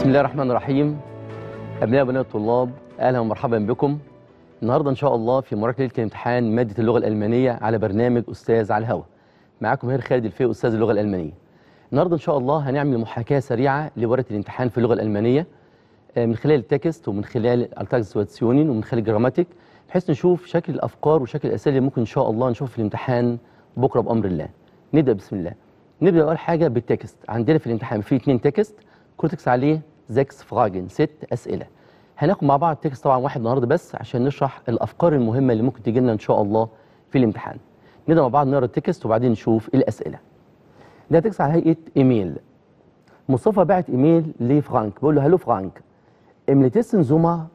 بسم الله الرحمن الرحيم أبناء وبنات الطلاب أهلا ومرحبا بكم النهاردة إن شاء الله في مراكز ليلة الامتحان مادة اللغة الألمانية على برنامج أستاذ على الهوا معاكم هير خالد الفي أستاذ اللغة الألمانية النهاردة إن شاء الله هنعمل محاكاة سريعة لورقة الامتحان في اللغة الألمانية آه، من خلال التكست ومن خلال واتسيونين ومن خلال الجراماتيك بحيث نشوف شكل الأفكار وشكل الأسئلة اللي ممكن إن شاء الله نشوف في الامتحان بكرة بأمر الله نبدأ بسم الله نبدأ أول حاجة بالتكست عندنا في الامتحان في اثنين تكست تكست عليه sechs فراجن ست أسئلة هناخد مع بعض تكست طبعا واحد النهارده بس عشان نشرح الأفكار المهمة اللي ممكن تجي لنا إن شاء الله في الامتحان نبدأ مع بعض نقرا التكست وبعدين نشوف الأسئلة ده تكست على هيئة إيميل مصطفى بعت إيميل لفرانك بيقول له هلو فرانك im زوما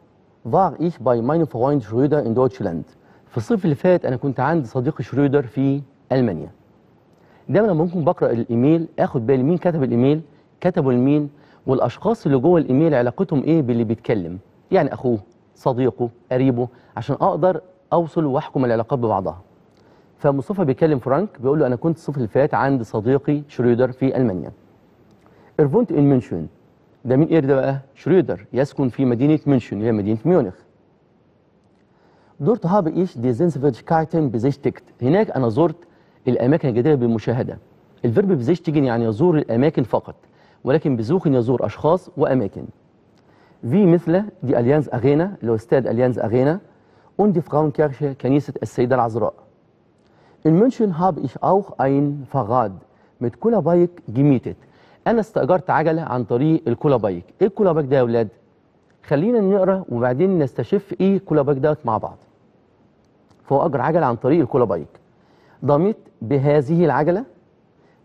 Sommer ايش باي ماين meinem شرودر ان دوتشلاند في الصيف اللي فات انا كنت عند صديقي شرودر في المانيا. دايما لما ممكن بقرا الايميل اخد بالي مين كتب الايميل، كتبه لمين؟ والاشخاص اللي جوه الايميل علاقتهم ايه باللي بيتكلم يعني اخوه صديقه قريبه عشان اقدر اوصل واحكم العلاقات ببعضها فمصطفى بيكلم فرانك بيقول له انا كنت الصيف اللي فات عند صديقي شريدر في المانيا ارفونت ان منشن ده مين اير ده بقى شريدر يسكن في مدينه منشن هي مدينه ميونخ دورت هاب ايش دي كايتن بزيشتكت هناك انا زرت الاماكن الجديده بالمشاهده الفيرب بزيشتجن يعني يزور الاماكن فقط ولكن بزوخ يزور أشخاص وأماكن في مثل دي أليانز أغينا اللي استاد أليانز أغينا und فراون Frauenkirche كنيسة السيدة العذراء In هاب إيش أوخ أين ein مت كولا بايك gemietet. أنا استأجرت عجلة عن طريق الكولا بايك إيه الكولا بايك ده يا ولاد؟ خلينا نقرا وبعدين نستشف إيه الكولا بايك ده مع بعض. فهو أجر عجلة عن طريق الكولا بايك ضميت بهذه العجلة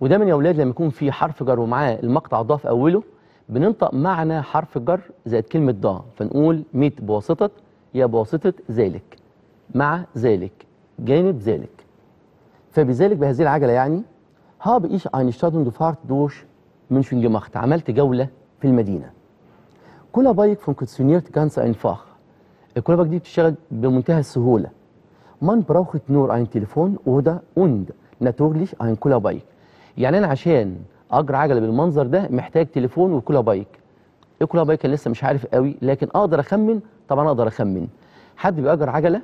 ودايما يا اولاد لما يكون في حرف جر ومعاه المقطع ضاء في اوله بننطق معنى حرف الجر زائد كلمه ضاء فنقول ميت بواسطه يا بواسطه ذلك مع ذلك جانب ذلك فبذلك بهذه العجله يعني هاب ايش eine Stunde دوش من München gemacht. عملت جولة في المدينة. كولا بايك فونكسيونيرت ganz einfach. الكولا بايك دي بتشتغل بمنتهى السهولة. من براوخت نور اين تليفون اودا اوند ناتورليش اين كولا بايك يعني انا عشان اجر عجله بالمنظر ده محتاج تليفون وكولا بايك الكولا بايك انا لسه مش عارف قوي لكن اقدر اخمن طبعا اقدر اخمن حد بيأجر عجله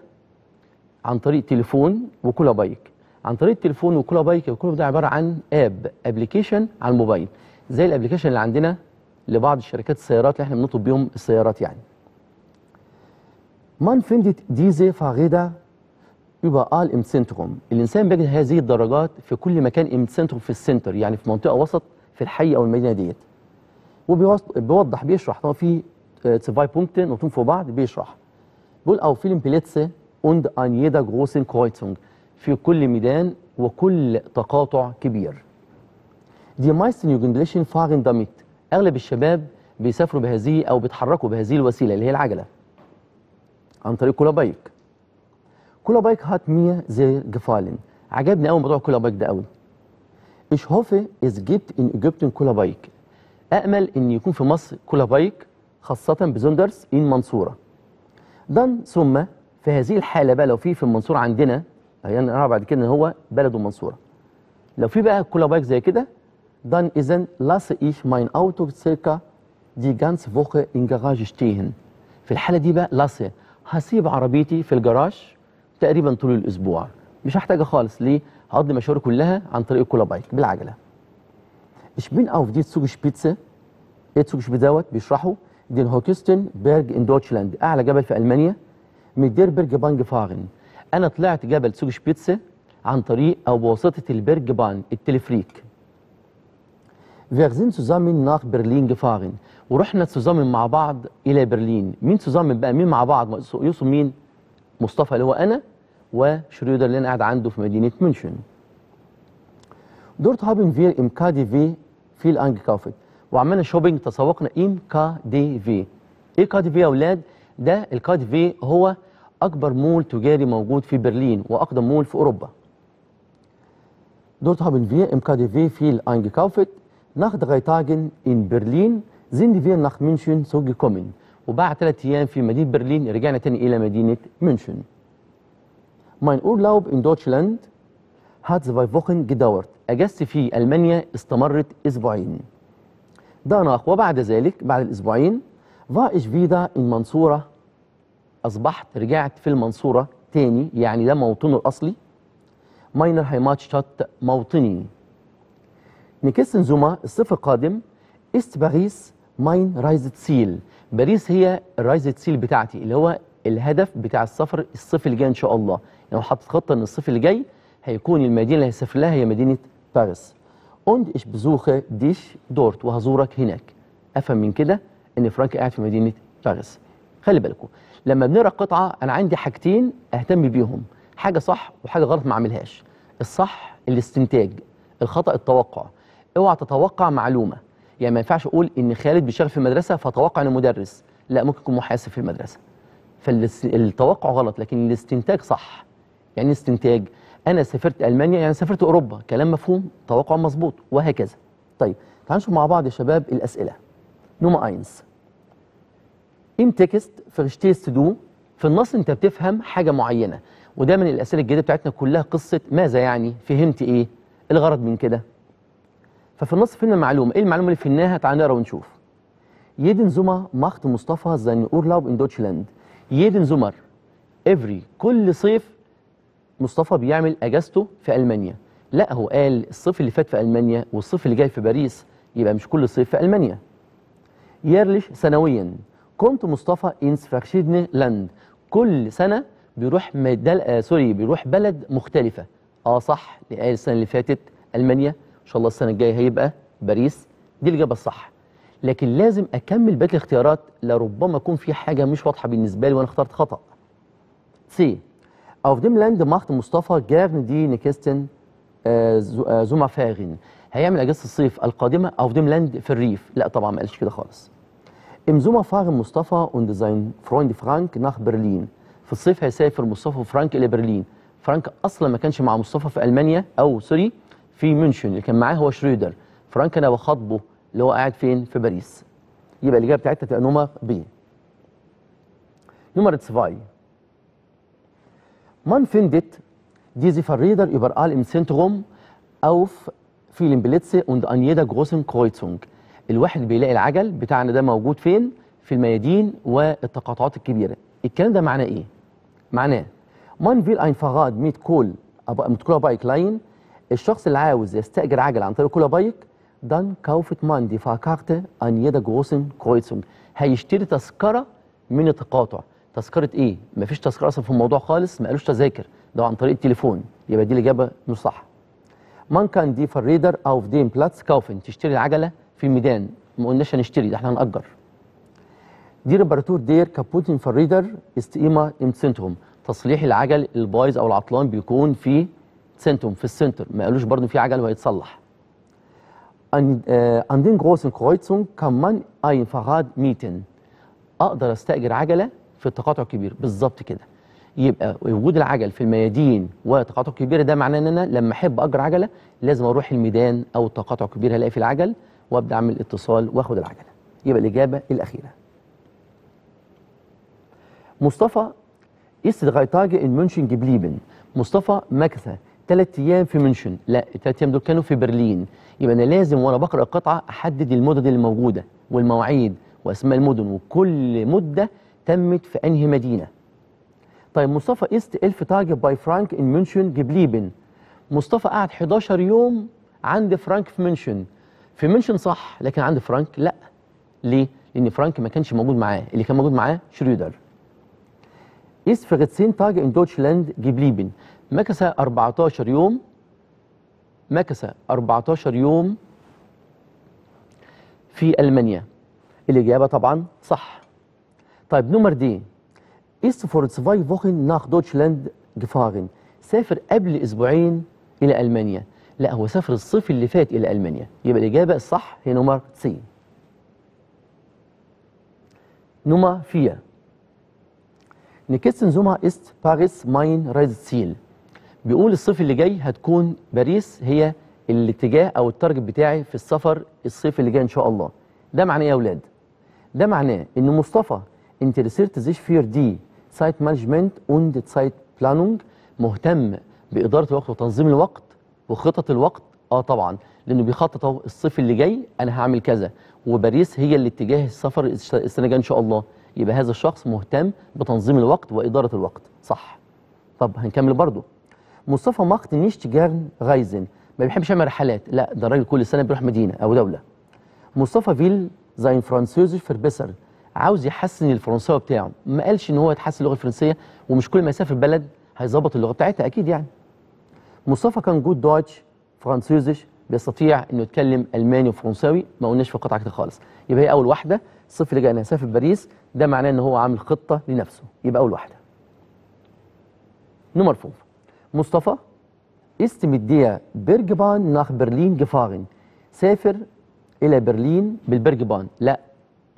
عن طريق تليفون وكولا بايك عن طريق التليفون وكولا بايك وكولا ده عباره عن اب ابلكيشن على الموبايل زي الابلكيشن اللي عندنا لبعض شركات السيارات اللي احنا بنطلب بيهم السيارات يعني Man findet ديزي فاغيدا يبقى قال امسنتروم الانسان بيجد هذه الدرجات في كل مكان امسنتروم في السنتر يعني في منطقه وسط في الحي او المدينه ديت وبيوضح بيشرح طبعا في سيفاي بونكتن نقطتين فوق بعض بيشرح بيقول او فيلم بليتسه und ان يدا großen Kreuzung في كل ميدان وكل تقاطع كبير. دي مايستن يوجندليشن fahren داميت أغلب الشباب بيسافروا بهذه أو بيتحركوا بهذه الوسيلة اللي هي العجلة. عن طريق كولا بايك. كولا بايك هات ميا زي جفالن عجبني قوي موضوع كولا بايك ده قوي ايش هوفي از جيت ان ايجيبتن كولا بايك أأمل إن يكون في مصر كولا بايك خاصة بزوندرس إن منصورة دان ثم في هذه الحالة بقى لو في في المنصورة عندنا يعني نرى بعد كده إن هو بلد المنصورة لو في بقى كولا بايك زي كده دان إذن لاس ايش ماين اوتو سيركا دي جانس فوخه ان جراج ستيهن في الحالة دي بقى لاس هسيب عربيتي في الجراج تقريبا طول الاسبوع مش هحتاجها خالص ليه هقضي مشواري كلها عن طريق الكولا بايك بالعجله اوف دي تسوق شبيتزا ايه تسوق شبيتزا دوت بيشرحوا دين هوكستن بيرج ان دوتشلاند اعلى جبل في المانيا من دير بيرج بانج فاغن انا طلعت جبل شبيتزا عن طريق او بواسطه البرج بان التلفريك فيغزين sind ناخ برلين جفاغن ورحنا zusammen مع بعض الى برلين مين zusammen بقى مين مع بعض يقصد مين مصطفى اللي هو انا وشريودر اللي انا قاعد عنده في مدينه منشن دورت هابن فير ام كا دي في في الانج الانجكافت وعملنا شوبينج تسوقنا ام كا دي في ايه كا دي في يا اولاد ده الكا دي في هو اكبر مول تجاري موجود في برلين واقدم مول في اوروبا فير كا دي في في الانج viel ناخد Nach ان برلين زين دي فير wir منشن سوجي كومن وبعد ثلاث ايام في مدينه برلين رجعنا تاني الى مدينه ميونشن. Mein Urlaub in Deutschland hat zwei Wochen gedauert. اجازتي في المانيا استمرت اسبوعين. Danach وبعد ذلك بعد الاسبوعين war ich wieder in منصوره اصبحت رجعت في المنصوره تاني يعني ده موطنه الاصلي. Meine Heimatstadt موطني. نكسن زوما الصيف القادم ist Paris mein Reiseziel. باريس هي الرايز سيل بتاعتي اللي هو الهدف بتاع السفر الصيف اللي جاي ان شاء الله يعني حاطط خطه ان الصيف اللي جاي هيكون المدينه اللي هسافر لها هي مدينه باريس اوند ايش بزوخه ديش دورت وهزورك هناك افهم من كده ان فرانك قاعد في مدينه باريس خلي بالكم لما بنقرا قطعه انا عندي حاجتين اهتم بيهم حاجه صح وحاجه غلط ما اعملهاش الصح الاستنتاج الخطا التوقع اوعى تتوقع معلومه يعني ما ينفعش اقول ان خالد بيشتغل في المدرسه فتوقع انه مدرس لا ممكن يكون محاسب في المدرسه فالتوقع غلط لكن الاستنتاج صح يعني إيه استنتاج انا سافرت المانيا يعني سافرت اوروبا كلام مفهوم توقع مظبوط وهكذا طيب تعالوا نشوف مع بعض يا شباب الاسئله نوما اينز ام تكست فرشتيست دو في النص انت بتفهم حاجه معينه وده من الاسئله الجديده بتاعتنا كلها قصه ماذا يعني فهمت ايه الغرض من كده ففي النص فينا معلومه ايه المعلومه اللي فيناها تعال نقرا ونشوف يدن زومر ماخت مصطفى seinen اورلاوب ان دوتشلاند يدن زومر افري كل صيف مصطفى بيعمل اجازته في المانيا. لا هو قال الصيف اللي فات في المانيا والصيف اللي جاي في باريس يبقى مش كل صيف في المانيا. يرلش سنويا كنت مصطفى انس فاكشيدن لاند كل سنه بيروح مدل... آه سوري بيروح بلد مختلفه. اه صح قال السنه اللي فاتت المانيا ان شاء الله السنه الجايه هيبقى باريس دي الاجابه الصح لكن لازم اكمل باقي الاختيارات لربما يكون في حاجه مش واضحه بالنسبه لي وانا اخترت خطا سي اوف ديم لاند ماخت مصطفى دي نيكستن زوما زومافاغن هيعمل اجازه الصيف القادمه اوف ديم لاند في الريف لا طبعا ما قالش كده خالص ام زوما fahren مصطفى اون ديزاين فرويند فرانك ناخ برلين في الصيف هيسافر مصطفى وفرانك الى برلين فرانك اصلا ما كانش مع مصطفى في المانيا او سوري في ميونشن اللي كان معاه هو شريدر فرانك انا بخاطبه اللي هو قاعد فين في باريس يبقى الاجابه بتاعتنا تبقى نمر بي نمرة 2 Man findet diese Verräter überall im Zentrum auf vielen Plätzen und an jeder جروسن Kreuzung. الواحد بيلاقي العجل بتاعنا ده موجود فين؟ في الميادين والتقاطعات الكبيرة. الكلام ده معناه إيه؟ معناه مان فيل اين فغاد ميت كول ابا mit باي كلاين الشخص اللي عاوز يستأجر عجل عن طريق كولا بايك دان كاوفت ماندي فاكارت ان يدا جوسن كويتسون هيشتري تذكرة من التقاطع تذكرة ايه؟ مفيش تذكرة اصلا في الموضوع خالص ما قالوش تذاكر ده عن طريق التليفون يبقى دي الإجابة مش صح مان كان دي فريدر أو في دين بلاتس كاوفن تشتري العجلة في الميدان ما قلناش هنشتري ده احنا هنأجر دي ريباراتور دير كابوتين فريدر استقيمة امتسنتهم تصليح العجل البايظ أو العطلان بيكون في سنتوم في السنتر ما قالوش برضه في عجل وهيتصلح ان äh, an den großen Kreuzungen kann man اقدر استاجر عجله في التقاطع الكبير بالظبط كده يبقى وجود العجل في الميادين والتقاطع الكبير ده معناه ان انا لما احب اجر عجله لازم اروح الميدان او التقاطع الكبير هلاقي في العجل وابدا اعمل اتصال واخد العجله يبقى الاجابه الاخيره مصطفى ايست غايتاج ان in جبليبن مصطفى مكث ثلاث ايام في منشن لا الثلاث ايام دول كانوا في برلين يبقى انا لازم وانا بقرا القطعه احدد المدن اللي موجوده والمواعيد واسماء المدن وكل مده تمت في انهي مدينه طيب مصطفى است الف تاج باي فرانك ان منشن جبليبن مصطفى قعد 11 يوم عند فرانك في منشن في منشن صح لكن عند فرانك لا ليه لان فرانك ما كانش موجود معاه اللي كان موجود معاه شريدر ist für تاج ان دوتشلاند جبليبن مكث 14 يوم مكث 14 يوم في ألمانيا الإجابة طبعا صح طيب نمر دي ايست فور zwei فوخن ناخ دوتشلاند جفاغن سافر قبل أسبوعين إلى ألمانيا لا هو سافر الصيف اللي فات إلى ألمانيا يبقى الإجابة الصح هي نمر سي نمر 4 زوما Kistensumme باريس ماين رايز سيل بيقول الصيف اللي جاي هتكون باريس هي الاتجاه او التارجت بتاعي في السفر الصيف اللي جاي ان شاء الله ده معناه ايه يا اولاد ده معناه ان مصطفى انترسيرت زيش فير دي سايت مانجمنت اوند سايت بلانونج مهتم باداره الوقت وتنظيم الوقت وخطط الوقت اه طبعا لانه بيخطط الصيف اللي جاي انا هعمل كذا وباريس هي الاتجاه السفر السنه الجايه ان شاء الله يبقى هذا الشخص مهتم بتنظيم الوقت واداره الوقت صح طب هنكمل برضه مصطفى مقت نيشت جارن غايزن ما بيحبش يعمل رحلات لا ده راجل كل سنه بيروح مدينه او دوله مصطفى فيل زين فرانسيوز فربسر عاوز يحسن الفرنساوي بتاعه ما قالش ان هو يتحسن اللغه الفرنسيه ومش كل ما يسافر بلد هيظبط اللغه بتاعتها اكيد يعني مصطفى كان جود دويتش فرانسيوزش بيستطيع انه يتكلم الماني وفرنساوي ما قلناش في قطعه كده خالص يبقى هي اول واحده الصف اللي جاي انا هسافر باريس ده معناه ان هو عامل خطه لنفسه يبقى اول واحده نمر فوق مصطفى ist mit dir Bergbahn nach Berlin سافر إلى برلين بالبرجبان. لا،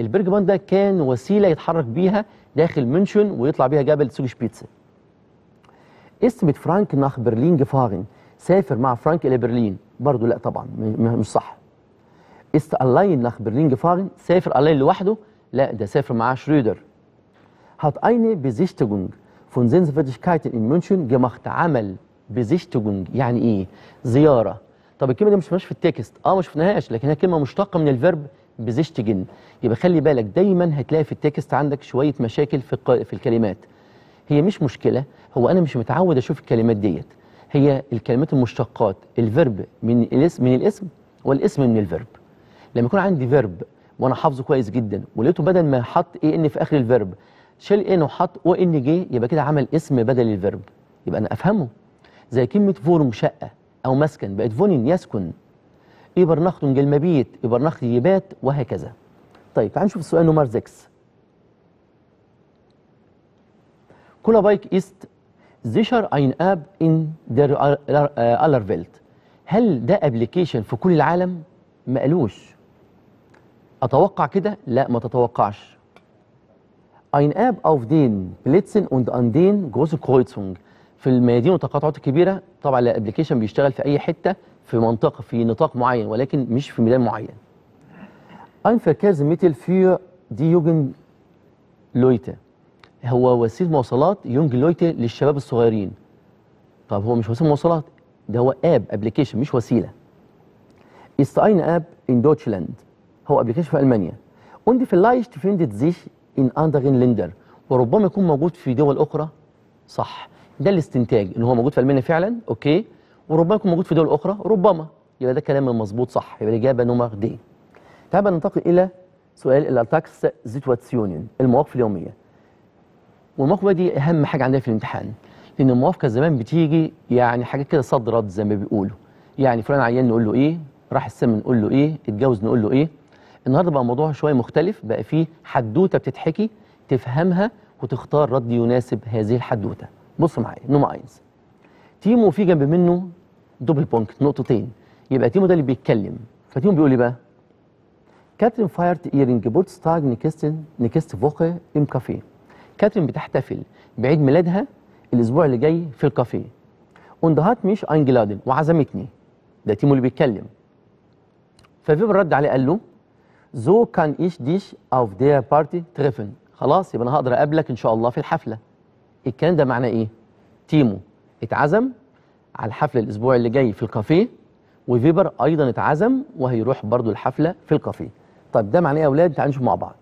البرجبان ده كان وسيلة يتحرك بيها داخل منشن ويطلع بيها جبل سوق شبيتزا استمد فرانك ناخ برلين جفاغن سافر مع فرانك إلى برلين. برضه لا طبعا مش صح. است allein ناخ برلين جفاغن سافر اللاين لوحده. لا ده سافر مع شرودر. هات اين Besichtigung von Sehenswürdigkeiten in München gemacht عمل Besichtigung, يعني ايه زياره طب الكلمه دي مش شفناهاش في التكست اه ما شفناهاش لكن هي كلمه مشتقه من الفيرب بزيشتجن يبقى خلي بالك دايما هتلاقي في التكست عندك شويه مشاكل في في الكلمات هي مش مشكله هو انا مش متعود اشوف الكلمات ديت هي الكلمات المشتقات الفيرب من الاسم من الاسم والاسم من الفيرب لما يكون عندي فيرب وانا حافظه كويس جدا ولقيته بدل ما حط اي ان في اخر الفيرب شال إيه ان وحط او ان جي يبقى كده عمل اسم بدل الفيرب يبقى انا افهمه زي كلمه فورم شقه او مسكن بقت فونين يسكن جل جلمبيت ايبرناخت يبات وهكذا طيب تعال نشوف السؤال نمر 6 كولا بايك ايست زيشر اين اب ان دير الارفيلت آه، هل ده ابلكيشن في كل العالم ما قالوش اتوقع كده لا ما تتوقعش Ein Erb auf den Plätzen und an den großen Kreuzungen. في الميادين والتقاطعات الكبيره طبعا الابلكيشن بيشتغل في اي حته في منطقه في نطاق معين ولكن مش في ميدان معين. Ein Verkehrsmittel für die Jugend Leute هو وسيله مواصلات يونج لويته للشباب الصغيرين. طب هو مش وسيله مواصلات ده هو اب ابلكيشن مش وسيله. Ist ein App in Deutschland هو ابلكيشن في المانيا. Und vielleicht findet sich ان anderen ليندر وربما يكون موجود في دول أخرى صح ده الاستنتاج ان هو موجود في المانيا فعلا اوكي وربما يكون موجود في دول اخرى ربما يبقى ده كلام مظبوط صح يبقى الاجابه نمر دي تعال ننتقل الى سؤال الارتاكس سيتواسيونين المواقف اليوميه والمواقف دي اهم حاجه عندنا في الامتحان لان المواقف زمان بتيجي يعني حاجات كده صد رد زي ما بيقولوا يعني فلان عيان نقول له ايه راح السمن نقول له ايه اتجوز نقول له ايه النهارده بقى الموضوع شويه مختلف بقى فيه حدوته بتتحكي تفهمها وتختار رد يناسب هذه الحدوته بص معايا نوما 1 تيمو في جنب منه دوبل بونك نقطتين يبقى تيمو ده اللي بيتكلم فتيمو بيقول ايه بقى كاترين فايرت ايرينج جيبوتس تاج نيكستن نيكست فوخه ام كافيه كاترين بتحتفل بعيد ميلادها الاسبوع اللي جاي في الكافيه هات مش اينجلادن وعزمتني ده تيمو اللي بيتكلم ففيبر رد عليه قال له So kann ich dich auf der Party treffen. خلاص يبقى انا هقدر اقابلك ان شاء الله في الحفله. الكلام ده معناه ايه؟ تيمو اتعزم على الحفله الاسبوع اللي جاي في الكافيه وفيبر ايضا اتعزم وهيروح برضو الحفله في الكافيه. طب ده معناه ايه يا اولاد؟ تعالوا نشوف مع بعض.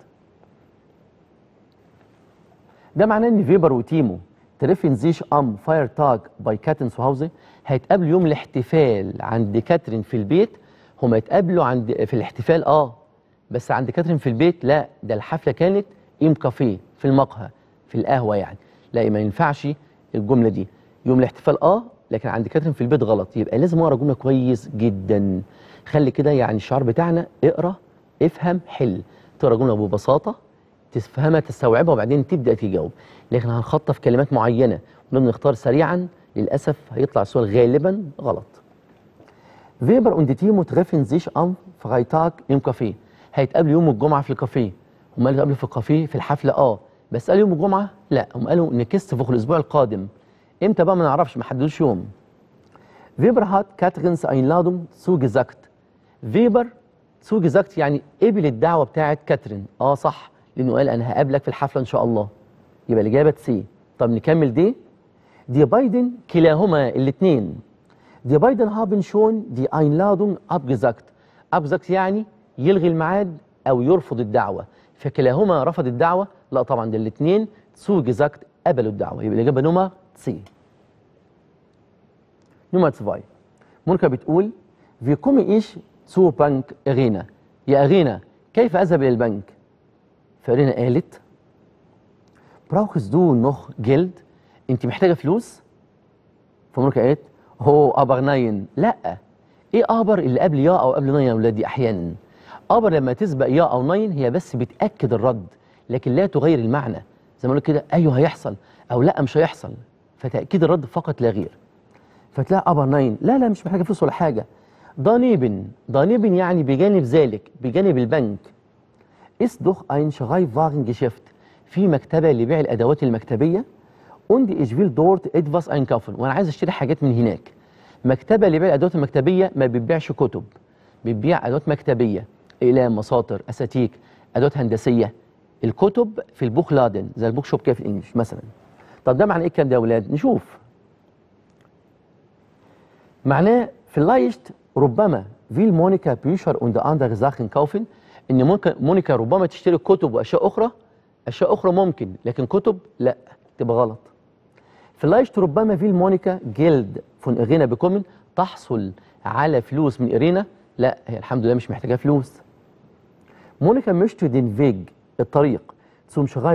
ده معناه ان فيبر وتيمو تريفن زيش ام فاير تاج باي كاتن سوهاوزي هيتقابلوا يوم الاحتفال عند كاترين في البيت هما يتقابلوا عند في الاحتفال اه بس عند كاترين في البيت لا ده الحفله كانت ام كافيه في المقهى في القهوه يعني لا ما ينفعش الجمله دي يوم الاحتفال اه لكن عند كاترين في البيت غلط يبقى لازم اقرا جمله كويس جدا خلي كده يعني الشعار بتاعنا اقرا افهم حل تقرا جمله ببساطه تفهمها تستوعبها وبعدين تبدا تجاوب لكن هنخطف كلمات معينه ونبدا نختار سريعا للاسف هيطلع السؤال غالبا غلط فيبر und die Timo treffen sich ام Freitag im هيتقابلوا يوم الجمعه في الكافيه هم قالوا يتقابلوا في الكافيه في الحفله اه بس قالوا يوم الجمعه لا هم قالوا في الاسبوع القادم امتى بقى ما نعرفش ما حددوش يوم فيبر هات كاتغنس اينلادوم جزاكت فيبر جزاكت يعني قبل الدعوه بتاعه كاترين اه صح لانه قال انا هقابلك في الحفله ان شاء الله يبقى الاجابه سي طب نكمل دي دي بايدن كلاهما الاثنين دي بايدن هابن شون دي اينلادون ابجزاكت ابجزاكت يعني يلغي الميعاد أو يرفض الدعوة فكلاهما رفض الدعوة لا طبعا ده الاثنين تسو جزاكت قبلوا الدعوة يبقى الإجابة نوما سي نوما 2 مونكا بتقول في كومي ايش تسو بانك اغينا يا أغينا كيف أذهب إلى البنك؟ فأرينا قالت brauchst دو نوخ جلد أنت محتاجة فلوس؟ فمونكا قالت هو أبر ناين لا إيه أبر اللي قبل يا أو قبل ناين يا أولادي أحيانا ابر لما تسبق يا او ناين هي بس بتاكد الرد لكن لا تغير المعنى زي ما اقول كده ايوه هيحصل او لا مش هيحصل فتاكيد الرد فقط لا غير فتلاقي ابر ناين لا لا مش محتاجه فلوس ولا حاجه daneben daneben يعني بجانب ذلك بجانب البنك أين شغاي فاغن جيشفت في مكتبه لبيع الادوات المكتبيه und ich دورت إدفاس أين كافن وانا عايز اشتري حاجات من هناك مكتبه لبيع الادوات المكتبيه ما بتبيعش كتب بتبيع ادوات مكتبيه الى مصادر اساتيك ادوات هندسيه الكتب في البوك لادن زي البوك شوب كده في الانجلش مثلا طب ده معنى ايه الكلام ده يا اولاد نشوف معناه في اللايشت ربما فيل مونيكا بيشر ذا اندر زاخن كوفن ان ممكن مونيكا ربما تشتري كتب واشياء اخرى اشياء اخرى ممكن لكن كتب لا تبقى غلط في لايشت ربما فيل مونيكا جلد فون إغينا بكومن تحصل على فلوس من إيرينا لا هي الحمد لله مش محتاجة فلوس مونيكا مشتو دين فيج الطريق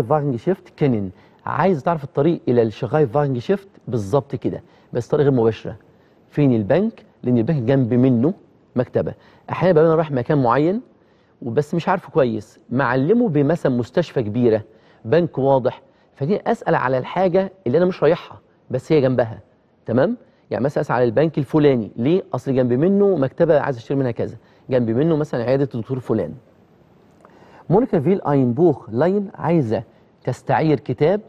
فاغنج شيفت كنن عايز تعرف الطريق الى شيفت بالظبط كده بس طريق غير مباشره فين البنك لان البنك جنب منه مكتبه احيانا بقى انا رايح مكان معين وبس مش عارفه كويس معلمه بمثلا مستشفى كبيره بنك واضح فجيت اسال على الحاجه اللي انا مش رايحها بس هي جنبها تمام يعني مثلا اسال على البنك الفلاني ليه اصل جنب منه مكتبه عايز اشتري منها كذا جنب منه مثلا عياده الدكتور فلان مونيكا فيل اينبوخ لاين عايزه تستعير كتاب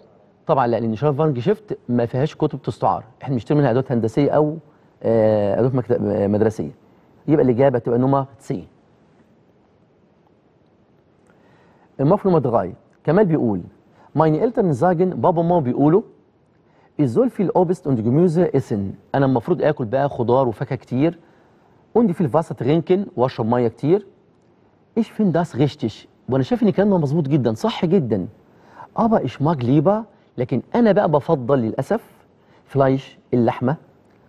طبعا لان شرف فان جيشفت ما فيهاش كتب تستعار احنا بنشتري منها ادوات هندسيه او آه، ادوات مدرسيه يبقى الاجابه تبقى نمرة سي المفروض تغاي كمال بيقول ماين التن زاجن بابا ما بيقولوا الزول في الاوبست اند اسن انا المفروض اكل بقى خضار وفاكهه كتير اوندي في الفاسة trinken واشرب ميه كتير ايش فين داس غشتش وانا شايف ان كلامنا مظبوط جدا صح جدا ابا اشماج ليبا لكن انا بقى بفضل للاسف فلايش اللحمه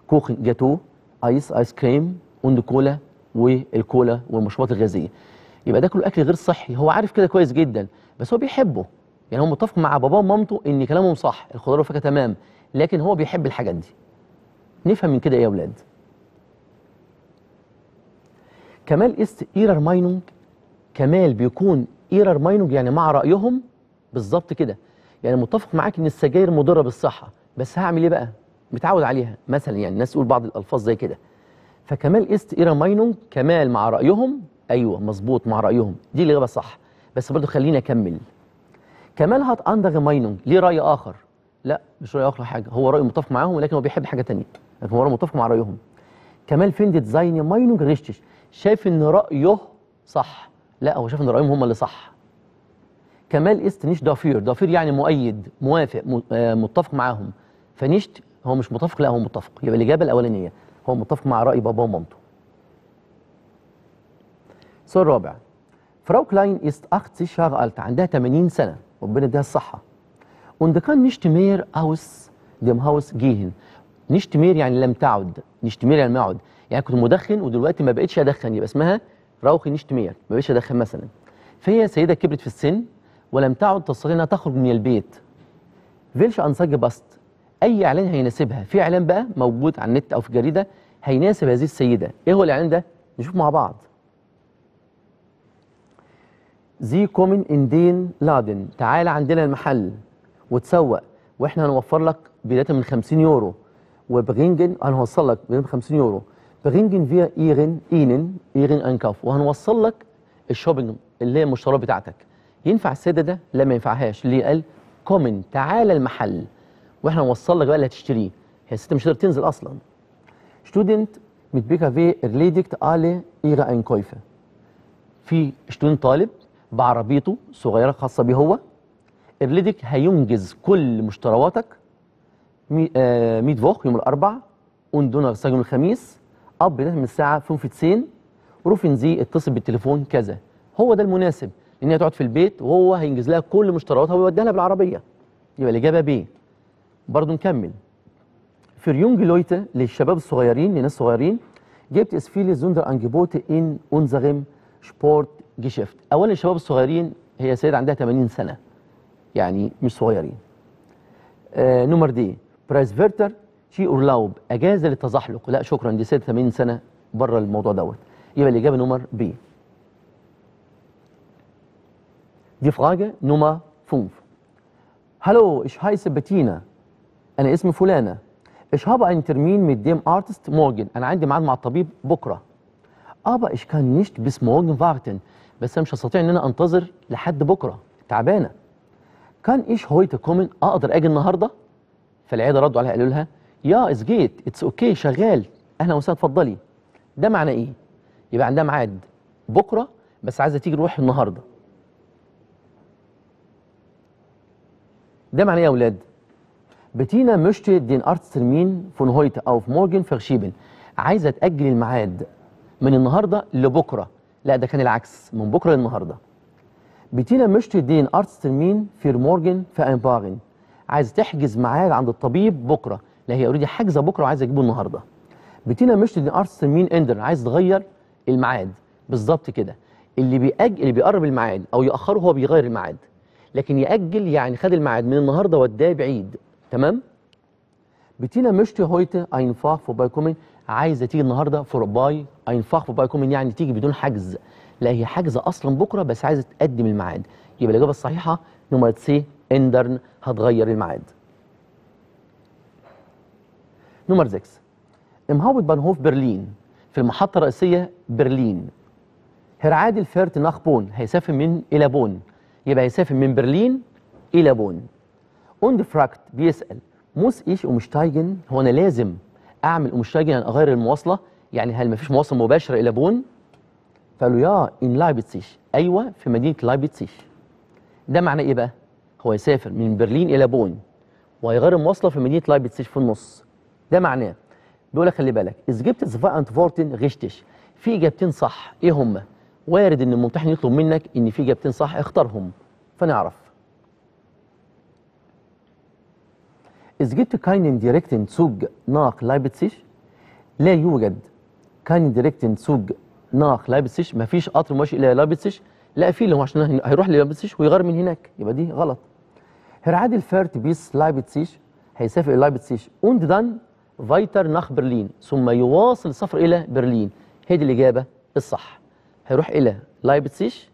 كوخ جاتو ايس ايس كريم اوند كولا والكولا والمشروبات الغازيه يبقى ده كله اكل غير صحي هو عارف كده كويس جدا بس هو بيحبه يعني هو متفق مع باباه ومامته ان كلامهم صح الخضار والفاكهه تمام لكن هو بيحب الحاجات دي نفهم من كده ايه يا اولاد كمال است ايرر ماينونج كمال بيكون ايرر ماينوج يعني مع رايهم بالظبط كده يعني متفق معاك ان السجاير مضره بالصحه بس هعمل ايه بقى متعود عليها مثلا يعني الناس تقول بعض الالفاظ زي كده فكمال است ايرر ماينوج كمال مع رايهم ايوه مظبوط مع رايهم دي الاجابه الصح بس برضو خليني اكمل كمال هات اندغ ماينوج ليه راي اخر لا مش راي اخر حاجه هو راي متفق معاهم ولكن هو بيحب حاجه ثانيه لكن هو متفق مع رايهم كمال فيند ديزاين ماينوج ريشتش شايف ان رايه صح لا هو شاف ان رايهم هم اللي صح كمال است نيش دافير دافير يعني مؤيد موافق آه، متفق معاهم فنيشت هو مش متفق لا هو متفق يبقى الاجابه الاولانيه هو متفق مع راي بابا ومامته السؤال الرابع فراو كلاين است 80 شهر الت عندها 80 سنه ربنا يديها الصحه und kann nicht mehr aus dem Haus gehen nicht mehr يعني لم تعد nicht mehr يعني لم يعد يعني كنت مدخن ودلوقتي ما بقتش ادخن يبقى اسمها راوخي مير ما بقاش ادخن مثلا فهي سيده كبرت في السن ولم تعد تستطيع انها تخرج من البيت فيلش انساج باست اي اعلان هيناسبها في اعلان بقى موجود على النت او في جريده هيناسب هذه السيده ايه هو الاعلان ده نشوف مع بعض زي كومن اندين لادن تعال عندنا المحل وتسوق واحنا هنوفر لك بدايه من 50 يورو وبغينجن هنوصل لك بدايه من 50 يورو بغنجن فيها ايرن اينن ايرن انكاف وهنوصل لك الشوبينج اللي هي المشتريات بتاعتك ينفع السيده ده لا ما ينفعهاش ليه قال كومن تعالى المحل واحنا هنوصل لك بقى اللي هتشتريه هي الست مش هتقدر تنزل اصلا ستودنت mit BKW erledigt alle ihre Einkäufe. في ستودنت طالب بعربيته صغيرة خاصة بيه هو erledigt هينجز كل مشترواتك آه، ميت فوخ يوم الأربع دونر يوم الخميس اب نام الساعه فين في تسين روفن زي اتصل بالتليفون كذا هو ده المناسب ان هي تقعد في البيت وهو هينجز لها كل مشترياتها ويوديها لها بالعربيه يبقى الاجابه ب برضه نكمل ريونج لويتا للشباب الصغيرين للناس الصغيرين جبت اس زوندر انجبوت ان اونزغيم سبورت جيشفت اولا الشباب الصغيرين هي سيده عندها 80 سنه يعني مش صغيرين آه نمر دي برايس فيرتر شي اورلاوب اجازه للتزحلق لا شكرا دي 86 سنه بره الموضوع دوت يبقى الاجابه نمر بي دي فراجه نمر 5 هلو ايش هاي سبتينا أنا اسمي فلانة. ايش هابا ان ترمين mit ارتست مورجن أنا عندي ميعاد مع الطبيب بكرة. ابا ايش كان nicht بس مورجن فارتن بس أنا مش هستطيع إن أنا أنتظر لحد بكرة. تعبانة. كان ايش هويت كومن أقدر أجي النهاردة؟ فالعيادة ردوا عليها قالوا لها يا اتس جيت اتس اوكي شغال اهلا وسهلا اتفضلي ده معنى ايه يبقى عندها ميعاد بكره بس عايزه تيجي نروح النهارده ده معنى ايه يا اولاد بتينا مشتي دين ارتسترمين فون هويت او في مورجن فيرشيبن عايزه تاجل الميعاد من النهارده لبكره لا ده كان العكس من بكره للنهارده بتينا مشتي دين ارتسترمين فير مورجن في امبارن عايز تحجز ميعاد عند الطبيب بكره لا هي اوريدي حاجزه بكره وعايزه اجيبه النهارده بتينا مشت دي ارسن مين اندر عايز تغير الميعاد بالظبط كده اللي بيأجل اللي بيقرب الميعاد او ياخره هو بيغير الميعاد لكن ياجل يعني خد الميعاد من النهارده وداه بعيد تمام بتينا مشت هويت اينفاخ فور بايكومن عايزه تيجي النهارده فور باي اينفاخ فور بايكومن يعني تيجي بدون حجز لا هي حاجزه اصلا بكره بس عايزه تقدم الميعاد يبقى الاجابه الصحيحه نمره سي اندرن هتغير الميعاد نمر 6 امهوبت بانهوف برلين في المحطة الرئيسية برلين عادل فيرت ناخ بون هيسافر من إلى بون يبقى هيسافر من برلين إلى بون اوند فراكت بيسأل موس إيش أمشتايجن هو أنا لازم أعمل أمشتايجن يعني أغير المواصلة يعني هل مفيش مواصلة مباشرة إلى بون فقالوا يا إن لايبتسيش أيوة في مدينة لايبتسيش ده معناه إيه بقى؟ هو يسافر من برلين إلى بون وهيغير المواصلة في مدينة لايبتسيش في النص ده معناه بيقول لك خلي بالك اذا جبت زفا انت فورتن غشتش في اجابتين صح ايه هما وارد ان الممتحن يطلب منك ان في اجابتين صح اختارهم فنعرف اذا جبت كاينين ديريكتن سوج ناق لايبتسيش لا يوجد كاين ديريكتن سوج ناق لايبتسيش مفيش قطر ماشي الى لايبتسيش لا في لو عشان هيروح لايبتسيش ويغير من هناك يبقى دي غلط هيرعاد الفيرت بيس لايبتسيش هيسافر لايبتسيش اوند دان فايتر ناخ برلين ثم يواصل سفر إلى برلين هذه الإجابة الصح هيروح إلى لايبتسيش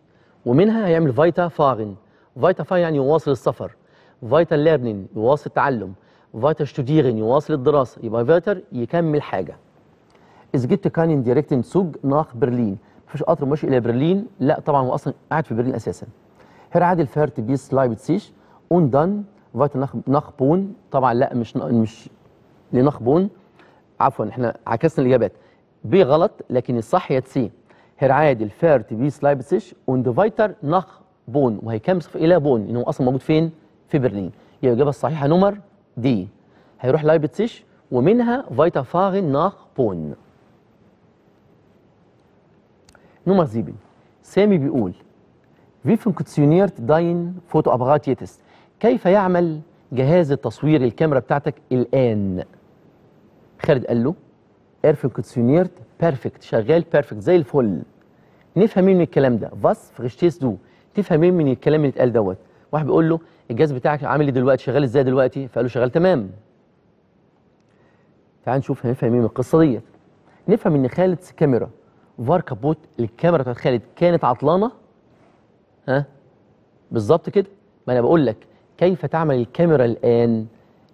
ومنها هيعمل فايتا فاغن فايتا فاغن يعني يواصل السفر فايتا ليرنين يواصل التعلم فايتا شتوديغن يواصل الدراسة يبقى فايتر يكمل حاجة إذ جيت كانين دايركتن سوج ناخ برلين مفيش قطر ماشي إلى برلين لا طبعا هو أصلا قاعد في برلين أساسا هير عادل فيرت بيس لايبتسيش اون دان فايتا ناخ بون طبعا لا مش مش لنخبون عفوا احنا عكسنا الاجابات ب غلط لكن الصح هي سي هير هيرعاد الفيرت بيس لايبسيش und فايتر نخ بون وهيكمسخ الى بون ان هو اصلا موجود فين؟ في برلين يبقى الاجابه الصحيحه نمر دي هيروح لايبسيش ومنها فايتا فاغن ناخ بون نمر زيبن سامي بيقول wie funktioniert dein Fotoapparat jetzt? كيف يعمل جهاز التصوير الكاميرا بتاعتك الآن؟ خالد قال له ايرفنكتسيونيرت بيرفكت شغال بيرفكت زي الفل نفهم مين من الكلام ده فاس فريشتيس دو تفهم مين من الكلام اللي اتقال دوت واحد بيقول له الجهاز بتاعك عامل ايه دلوقتي شغال ازاي دلوقتي فقال له شغال تمام تعال نشوف هنفهم مين من القصه ديت نفهم ان خالد كاميرا فار كابوت الكاميرا بتاعت خالد كانت عطلانه ها بالظبط كده ما انا بقول لك كيف تعمل الكاميرا الان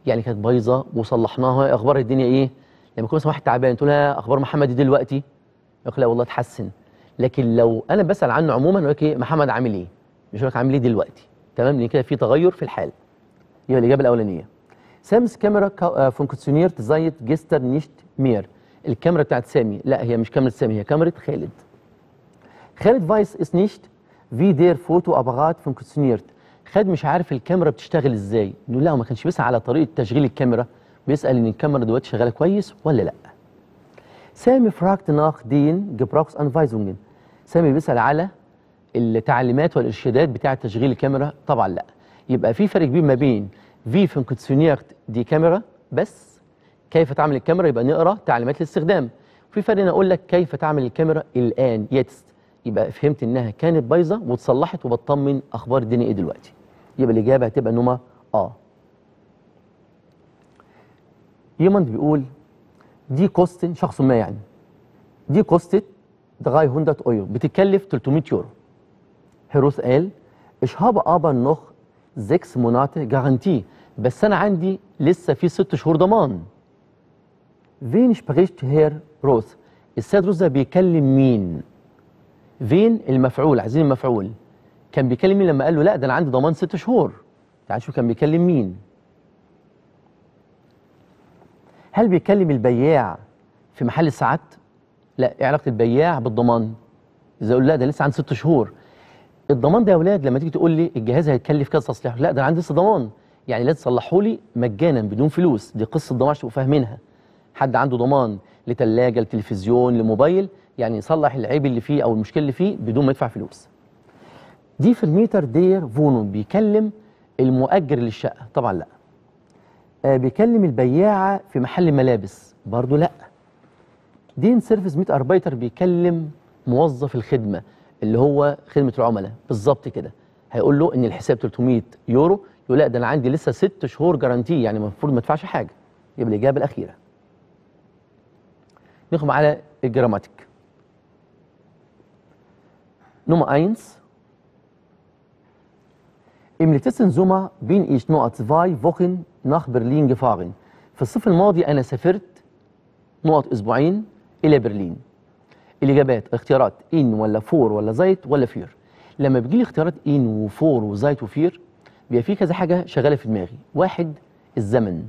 يعني كانت بايظه وصلحناها اخبار الدنيا ايه لما يكون واحد تعبان تقول لها اخبار محمد دلوقتي يقول لا والله اتحسن لكن لو انا بسال عنه عموما يقول لك ايه محمد عامل ايه مش لك عامل ايه دلوقتي تمام لان كده في تغير في الحال يبقى الاجابه الاولانيه سامس كاميرا آه، فونكسيونير تزايت جيستر نيشت مير الكاميرا بتاعت سامي لا هي مش كاميرا سامي هي كاميرا خالد خالد فايس اس نيشت في دير فوتو ابغات فونكسيونيرت خد مش عارف الكاميرا بتشتغل ازاي نقول لا ما كانش بيسال على طريقه تشغيل الكاميرا بيسال ان الكاميرا دلوقتي شغاله كويس ولا لا سامي فراكت ناخ دين جبروكس انفايزونجن سامي بيسال على التعليمات والارشادات بتاعه تشغيل الكاميرا طبعا لا يبقى في فرق كبير ما بين في فونكسيونيرت دي كاميرا بس كيف تعمل الكاميرا يبقى نقرا تعليمات الاستخدام في فرق انا اقول لك كيف تعمل الكاميرا الان يتست يبقى فهمت انها كانت بايظه واتصلحت وبطمن اخبار الدنيا ايه دلوقتي يبقى الاجابه هتبقى نومه اه يمند بيقول دي كوست شخص ما يعني دي كوست دغاي هوندات اويو بتتكلف 300 يورو هيروث قال اش هابا ابا نوخ 6 مونات جارانتي بس انا عندي لسه في 6 شهور ضمان فين شبريشت هير روث السيد روث ده بيكلم مين فين المفعول عايزين المفعول كان بيكلم مين لما قال له لا ده انا عندي ضمان ست شهور تعال شوف كان بيكلم مين هل بيكلم البياع في محل الساعات لا ايه علاقه البياع بالضمان اذا اقول لا ده لسه عندي ست شهور الضمان ده يا اولاد لما تيجي تقول لي الجهاز هيتكلف كذا تصليحه لا ده انا عندي لسه ضمان يعني لا تصلحوا لي مجانا بدون فلوس دي قصه ضمان عشان فاهمينها حد عنده ضمان لثلاجه لتلفزيون لموبايل يعني يصلح العيب اللي فيه او المشكله اللي فيه بدون ما يدفع فلوس دي في الميتر دير فونون بيكلم المؤجر للشقه طبعا لا آه بيكلم البياعه في محل ملابس برضه لا دين سيرفيس ميت اربيتر بيكلم موظف الخدمه اللي هو خدمه العملاء بالظبط كده هيقول له ان الحساب 300 يورو يقول لا ده انا عندي لسه ست شهور جارانتي يعني المفروض ما ادفعش حاجه يبقى الاجابه الاخيره نخم على الجراماتيك نوم 1 Im letzten Sommer bin ich nur zwei Wochen nach Berlin gefahren. في الصيف الماضي أنا سافرت نقط أسبوعين إلى برلين. الإجابات اختيارات إن ولا فور ولا زيت ولا فير. لما بيجي لي اختيارات إن وفور وزيت وفير بيبقى في كذا حاجة شغالة في دماغي. واحد الزمن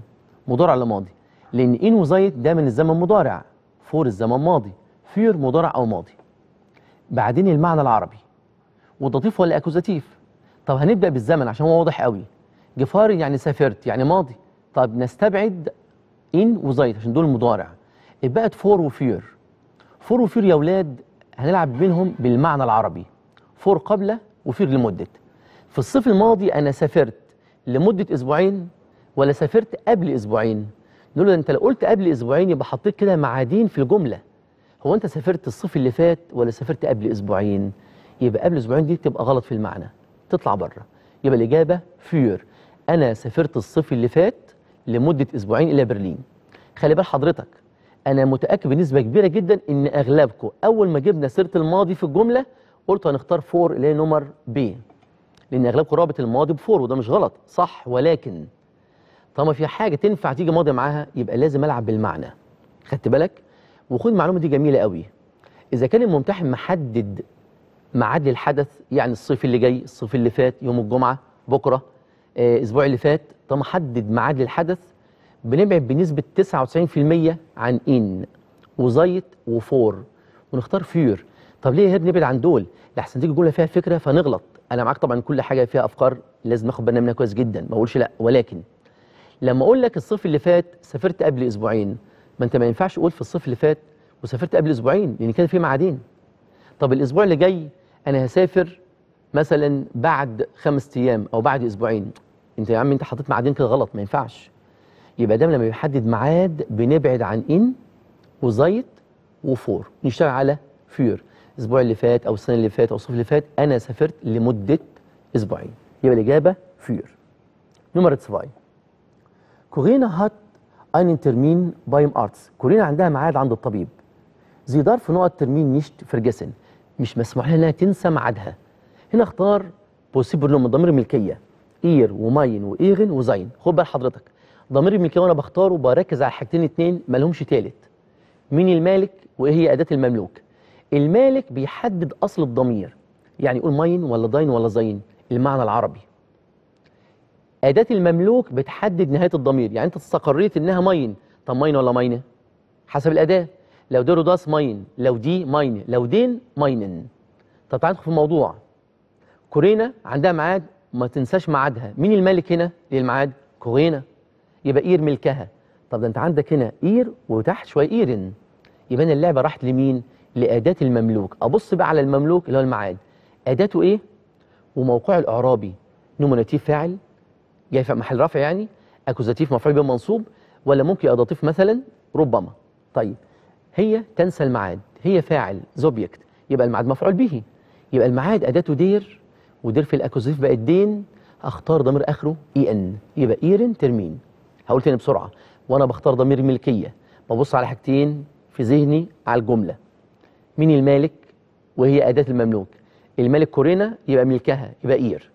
مضارع لماضي لأن إن وزيت ده من الزمن مضارع. فور الزمن ماضي. فير مضارع أو ماضي. بعدين المعنى العربي. واللطيف ولا أكوزاتيف طب هنبدأ بالزمن عشان هو واضح قوي جفار يعني سافرت يعني ماضي طب نستبعد إن وزيت عشان دول مضارع اتبقت فور وفير فور وفير يا اولاد هنلعب بينهم بالمعنى العربي فور قبل وفير لمدة في الصيف الماضي أنا سافرت لمدة أسبوعين ولا سافرت قبل أسبوعين نقول له أنت لو قلت قبل أسبوعين يبقى حطيت كده معادين في الجملة هو أنت سافرت الصيف اللي فات ولا سافرت قبل أسبوعين يبقى قبل أسبوعين دي تبقى غلط في المعنى تطلع بره يبقى الاجابه فيور انا سافرت الصيف اللي فات لمده اسبوعين الى برلين خلي بال حضرتك انا متاكد بنسبه كبيره جدا ان اغلبكم اول ما جبنا سيره الماضي في الجمله قلتوا هنختار فور اللي هي نمر بي لان اغلبكم رابط الماضي بفور وده مش غلط صح ولكن طالما في حاجه تنفع تيجي ماضي معاها يبقى لازم العب بالمعنى خدت بالك وخد المعلومه دي جميله قوي اذا كان الممتحن محدد معاد للحدث يعني الصيف اللي جاي الصيف اللي فات يوم الجمعه بكره آه، الاسبوع اللي فات طب محدد معاد للحدث بنبعد بنسبه 99% عن ان وزيت وفور ونختار فيور طب ليه هير نبعد عن دول لحسن تيجي جمله فيها فكره فنغلط انا معاك طبعا كل حاجه فيها افكار لازم اخد بالنا منها كويس جدا ما اقولش لا ولكن لما اقول لك الصيف اللي فات سافرت قبل اسبوعين ما انت ما ينفعش تقول في الصيف اللي فات وسافرت قبل اسبوعين لان يعني كده في معادين طب الاسبوع اللي جاي انا هسافر مثلا بعد خمس ايام او بعد اسبوعين انت يا عم انت حطيت معادين كده غلط ما ينفعش يبقى دايما لما بيحدد ميعاد بنبعد عن ان وزيت وفور نشتغل على فير الاسبوع اللي فات او السنه اللي فات او الصيف اللي فات انا سافرت لمده اسبوعين يبقى الاجابه فير نمرة 7 كورينا هات ان ترمين بايم ارتس كورينا عندها معاد عند الطبيب دار في نقط ترمين نيشت فرجسن مش مسموح لها انها تنسى ميعادها هنا اختار بوسيبل لهم ضمير ملكيه اير وماين وايغن وزين خد بال حضرتك ضمير الملكيه وانا بختاره بركز على حاجتين اتنين مالهمش تالت مين المالك وايه هي اداه المملوك المالك بيحدد اصل الضمير يعني يقول ماين ولا داين ولا زين المعنى العربي أداة المملوك بتحدد نهاية الضمير يعني أنت استقريت إنها ماين طب ماين ولا ماينة حسب الأداة لو دي روداس ماين لو دي ماين لو دين ماينن طب تعالى ندخل في الموضوع كورينا عندها ميعاد ما تنساش ميعادها مين الملك هنا للميعاد كورينا يبقى اير ملكها طب ده انت عندك هنا اير وتحت شويه ايرن يبقى انا اللعبه راحت لمين لاداه المملوك ابص بقى على المملوك اللي هو الميعاد اداته ايه وموقعه الاعرابي نوميناتيف فاعل جاي في محل رفع يعني اكوزاتيف مفعول به منصوب ولا ممكن اضاطيف مثلا ربما طيب هي تنسى الميعاد هي فاعل زوبيكت يبقى الميعاد مفعول به يبقى الميعاد اداته دير ودير في الاكوزيف بقت دين اختار ضمير اخره اي ان يبقى ايرن ترمين هقول تاني بسرعه وانا بختار ضمير ملكيه ببص على حاجتين في ذهني على الجمله مين المالك وهي اداه المملوك الملك كورينا يبقى ملكها يبقى اير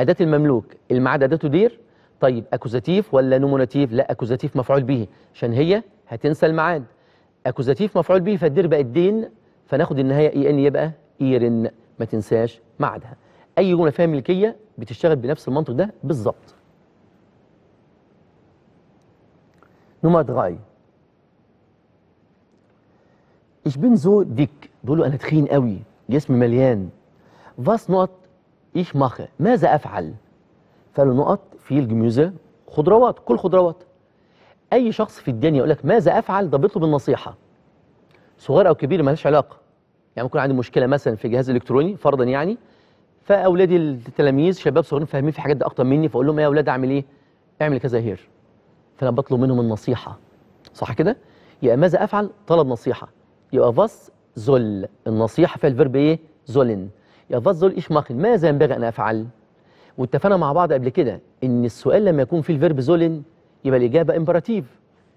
اداه المملوك الميعاد اداته دير طيب اكوزاتيف ولا نوموناتيف لا اكوزاتيف مفعول به عشان هي هتنسى الميعاد اكوزاتيف مفعول به فالدير بقت دين فناخد النهايه اي ان يبقى ايرن ما تنساش معدها اي جمله فيها ملكيه بتشتغل بنفس المنطق ده بالظبط نمرة دغاي ايش بين زو ديك بيقول له أنا تخين قوي جسمي مليان فاس نقط ايش ماخه ماذا أفعل؟ فقال نقط في الجميزة خضروات كل خضروات اي شخص في الدنيا يقول لك ماذا افعل ده بيطلب النصيحه صغير او كبير مالهاش علاقه يعني ممكن عندي مشكله مثلا في جهاز الكتروني فرضا يعني فاولادي التلاميذ شباب صغيرين فاهمين في حاجات دي اكتر مني فاقول لهم إيه يا اولاد اعمل ايه اعمل كذا هير فانا بطلب منهم النصيحه صح كده يبقى ماذا افعل طلب نصيحه يبقى فاس زل النصيحه فيها الفيرب ايه زولن يبقى فاس زل ايش ماخن ماذا ينبغي ان افعل واتفقنا مع بعض قبل كده ان السؤال لما يكون فيه الفيرب زولن يبقى الإجابة إمبراتيف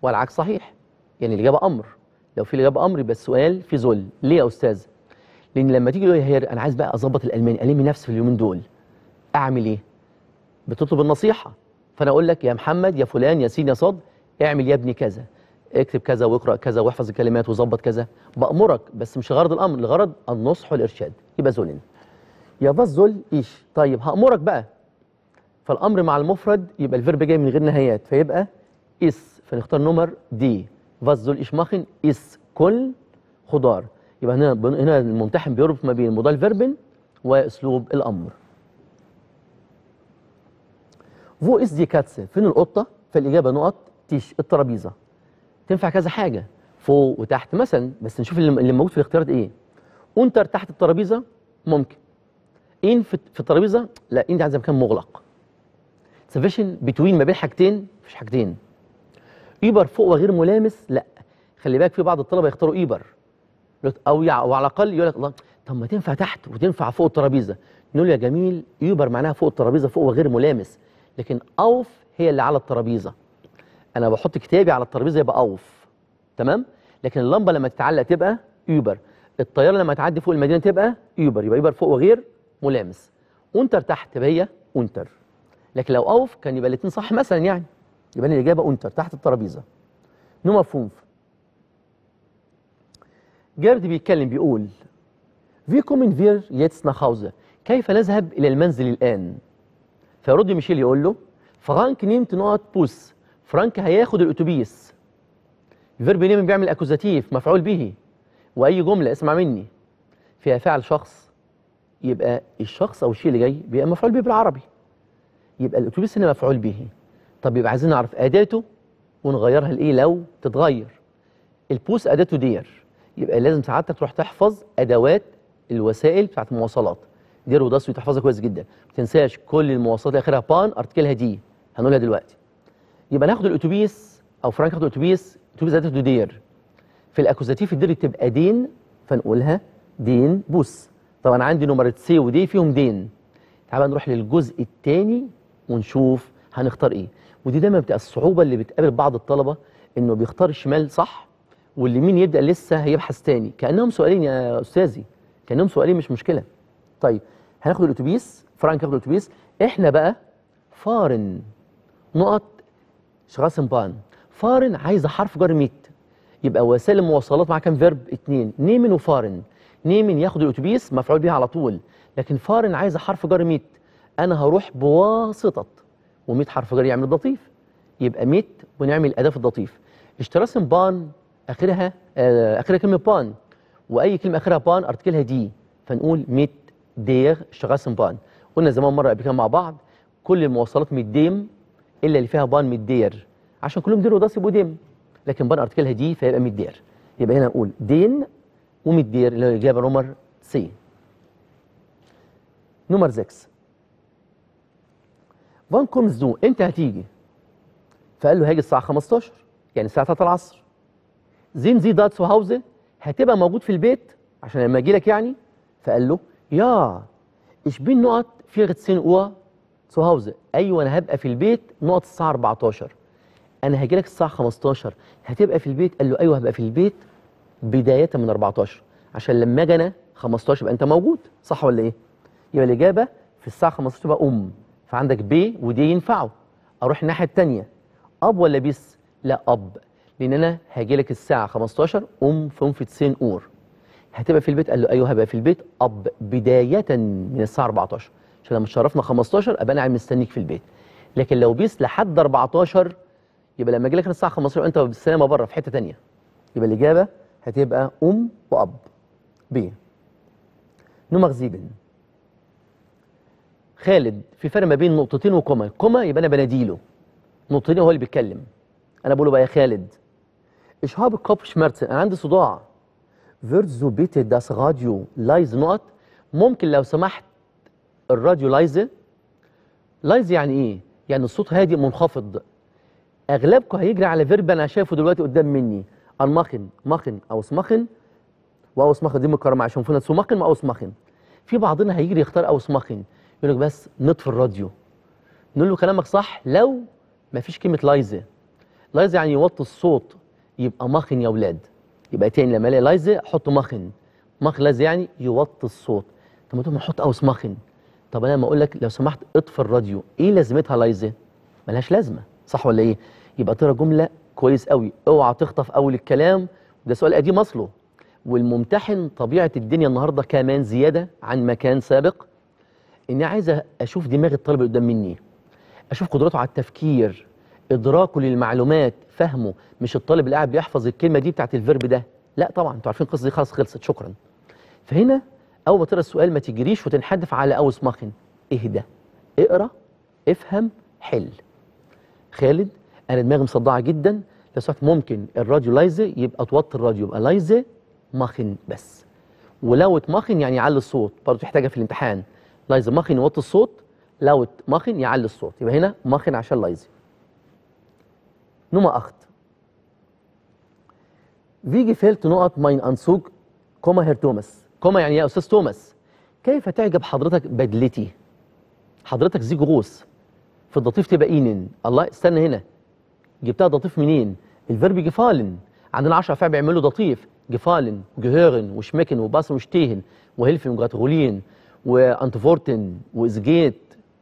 والعكس صحيح يعني الإجابة أمر لو في الإجابة أمر يبقى السؤال في ذل ليه يا أستاذ؟ لأن لما تيجي تقول هير أنا عايز بقى أظبط الألماني ألم نفسي في اليومين دول أعمل إيه؟ بتطلب النصيحة فأنا أقول لك يا محمد يا فلان يا سين يا صاد اعمل يا ابني كذا اكتب كذا واقرأ كذا واحفظ الكلمات وظبط كذا بأمرك بس مش غرض الأمر الغرض النصح والإرشاد يبقى ذل يا بس ذل إيش طيب هأمرك بقى فالامر مع المفرد يبقى الفيرب جاي من غير نهايات فيبقى اس فنختار نمر دي فازول اشماخن اس كل خضار يبقى هنا هنا الممتحن بيربط ما بين مودال فيربن واسلوب الامر فو اس دي كاتس فين القطه فالاجابه نقط تيش الترابيزه تنفع كذا حاجه فوق وتحت مثلا بس نشوف اللي موجود في الاختيارات ايه اونتر تحت الترابيزه ممكن ان في الترابيزه لا ان دي عايزه مكان مغلق سيفيشن بتوين ما بين حاجتين مفيش حاجتين ايبر فوق وغير ملامس لا خلي بالك في بعض الطلبه يختاروا ايبر او يع... وعلى الاقل يقول لك الله طب ما تنفع تحت وتنفع فوق الترابيزه نقول يا جميل ايبر معناها فوق الترابيزه فوق وغير ملامس لكن اوف هي اللي على الترابيزه انا بحط كتابي على الترابيزه يبقى اوف تمام لكن اللمبه لما تتعلق تبقى ايبر الطياره لما تعدي فوق المدينه تبقى ايبر يبقى ايبر فوق وغير ملامس وانتر تحت تبقى هي اونتر لكن لو اوف كان يبقى الاثنين صح مثلا يعني يبقى الاجابه انتر تحت الترابيزه نو مفهوم جارد بيتكلم بيقول في كومن فير يتس نخاوزه كيف نذهب الى المنزل الان فيرد ميشيل يقول له فرانك نيمت نقط بوس فرانك هياخد الاتوبيس فيرب نيم بيعمل اكوزاتيف مفعول به واي جمله اسمع مني فيها فعل شخص يبقى الشخص او الشيء اللي جاي بيبقى مفعول به بالعربي يبقى الاتوبيس هنا مفعول به طب يبقى عايزين نعرف اداته ونغيرها لايه لو تتغير البوس اداته دير يبقى لازم سعادتك تروح تحفظ ادوات الوسائل بتاعت المواصلات دير وداس وتحفظها كويس جدا ما تنساش كل المواصلات اخرها بان ارتكلها دي هنقولها دلوقتي يبقى ناخد الاتوبيس او فرانك ناخد الاتوبيس الاتوبيس اداته دير في الاكوزاتيف الدير تبقى دين فنقولها دين بوس طبعا عندي نمرة سي ودي فيهم دين تعال نروح للجزء الثاني ونشوف هنختار ايه ودي دايما بتبقى الصعوبه اللي بتقابل بعض الطلبه انه بيختار الشمال صح واليمين يبدا لسه هيبحث تاني كانهم سؤالين يا استاذي كانهم سؤالين مش مشكله طيب هناخد الاتوبيس فرانك ياخد الاتوبيس احنا بقى فارن نقط شغاسنبان فارن عايزه حرف جر ميت يبقى وسائل المواصلات مع كام فيرب اتنين نيمن وفارن نيمن ياخد الاتوبيس مفعول بيها على طول لكن فارن عايزه حرف جر ميت انا هروح بواسطه و100 حرف جر يعمل لطيف يبقى 100 ونعمل اداه في الضفيف اشتراسن بان اخرها آه، اخرها كلمه بان واي كلمه اخرها بان ارتكلها دي فنقول 100 دير شراسن بان قلنا زمان مره قبل كده مع بعض كل المواصلات ديم الا اللي فيها بان دير عشان كلهم دير وداس يبقوا ديم لكن بان ارتكلها دي فيبقى دير يبقى هنا نقول دين دير اللي هو الاجابه نمر سي نمر 6 فان كومز دو انت هتيجي فقال له هاجي الساعه 15 يعني الساعه 3 العصر زين زي داتسو هاوزن هتبقى موجود في البيت عشان لما اجي لك يعني فقال له يا ايش بين نقط في غتسين اوا سو هاوزن ايوه انا هبقى في البيت نقط الساعه 14 انا هاجي لك الساعه 15 هتبقى في البيت قال له ايوه هبقى في البيت بدايه من 14 عشان لما اجي انا 15 يبقى انت موجود صح ولا ايه؟ يبقى الاجابه في الساعه 15 تبقى ام فعندك بي ودي ينفعوا اروح الناحيه الثانيه اب ولا بيس لا اب لان انا هاجي لك الساعه 15 ام في تسين اور هتبقى في البيت قال له ايوه هبقى في البيت اب بدايه من الساعه 14 عشان لما تشرفنا 15 ابقى انا قاعد مستنيك في البيت لكن لو بيس لحد 14 يبقى لما اجي لك الساعه 15 انت بالسلامه بره في حته ثانيه يبقى الاجابه هتبقى ام واب بي نمغ زيبن خالد في فرق ما بين نقطتين وكوما كوما يبقى انا بناديله نقطتين هو اللي بيتكلم انا بقول له بقى يا خالد اشهاب كوب شمرت انا عندي صداع فيرزو بيت داس راديو لايز نقط ممكن لو سمحت الراديو لايزه لايز يعني ايه يعني الصوت هادئ منخفض اغلبكم هيجري على فيرب انا شايفه دلوقتي قدام مني المخن مخن او سمخن واو سمخن دي مكرمه عشان فينا سمخن او سمخن في بعضنا هيجري يختار او سمخن يقول لك بس نطفي الراديو نقول له كلامك صح لو ما فيش كلمه لايزه لايزه يعني يوطي الصوت يبقى مخن يا اولاد يبقى تاني لما الاقي لايزه احط مخن مخ لايزه يعني يوطي الصوت طب ما تقول نحط اوس مخن طب انا لما اقول لك لو سمحت اطفي الراديو ايه لازمتها لايزه ملهاش لازمه صح ولا ايه يبقى ترى جمله كويس قوي اوعى تخطف اول الكلام ده سؤال قديم اصله والممتحن طبيعه الدنيا النهارده كمان زياده عن ما كان سابق اني عايز اشوف دماغ الطالب اللي قدام مني اشوف قدراته على التفكير ادراكه للمعلومات فهمه مش الطالب اللي قاعد بيحفظ الكلمه دي بتاعت الفيرب ده لا طبعا انتوا عارفين القصه دي خلاص خلصت شكرا فهنا اول ما تقرا السؤال ما تجريش وتنحدف على او اسمخن اهدى اقرا افهم حل خالد انا دماغي مصدعه جدا لو سمحت ممكن الراديو لايزي يبقى توطي الراديو يبقى لايزي مخن بس ولو اتمخن يعني يعلي الصوت برضه تحتاجها في الامتحان لايزي ماخن يوطي الصوت لو ماخن يعلي الصوت يبقى هنا ماخن عشان لايزي نوما اخت فيجي فيلت نقط ماين انسوج كوما هير توماس كوما يعني إيه يا استاذ توماس كيف تعجب حضرتك بدلتي حضرتك زي غوص في الضطيف تبقى اينن الله استنى هنا جبتها ضطيف منين الفيرب جفالن عندنا 10 فعل بيعملوا ضطيف جفالن جهيرن وشمكن وباسن وشتيهن وهيلفن وجاتغولين وانتفورتن وازجيت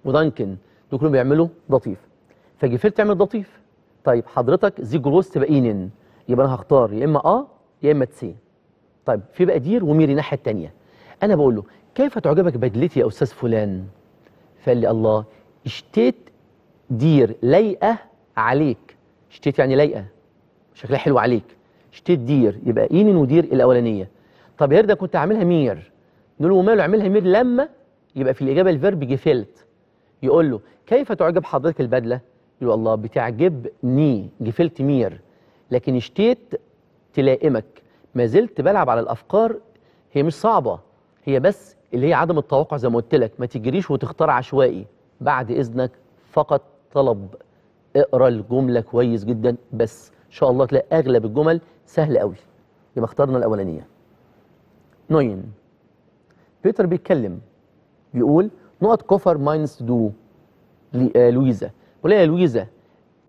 ودانكن دول كلهم بيعملوا لطيف فجفير تعمل لطيف طيب حضرتك زي جروس تبقى اينن يبقى انا هختار يا اما اه يا اما تسي طيب في بقى دير وميري الناحيه الثانيه انا بقول له كيف تعجبك بدلتي يا استاذ فلان فقال لي الله اشتيت دير لايقه عليك اشتيت يعني لايقه شكلها حلو عليك اشتيت دير يبقى اينن ودير الاولانيه طب يا ده كنت عاملها مير نون وماله اعملها مير لما يبقى في الإجابة الفيرب جفلت يقول له كيف تعجب حضرتك البدلة؟ يقول الله بتعجبني جفلت مير لكن اشتيت تلائمك ما زلت بلعب على الأفكار هي مش صعبة هي بس اللي هي عدم التوقع زي ما قلت لك ما تجريش وتختار عشوائي بعد إذنك فقط طلب اقرا الجملة كويس جدا بس إن شاء الله تلاقي أغلب الجمل سهل قوي يبقى اخترنا الأولانية نوين بيتر بيتكلم بيقول نقط كفر ماينس دو آه، لويزا بيقول إيه يا لويزا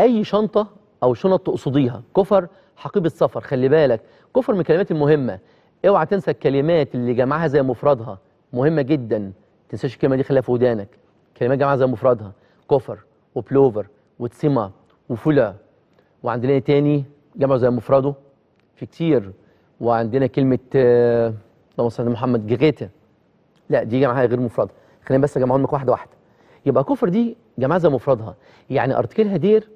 اي شنطه او شنط تقصديها كفر حقيبه سفر خلي بالك كفر من الكلمات المهمه اوعى تنسى الكلمات اللي جمعها زي مفردها مهمه جدا تنساش الكلمه دي خليها في ودانك كلمات جمعها زي مفردها كفر وبلوفر وتسيما وفلا وعندنا إيه تاني جمعه زي مفرده في كتير وعندنا كلمه آه، اللهم صل على محمد جغيته لا دي جماعه غير مفرده خلينا بس اجمعهم لك واحده واحده يبقى كفر دي جماعه زي مفردها يعني ارتكلها دير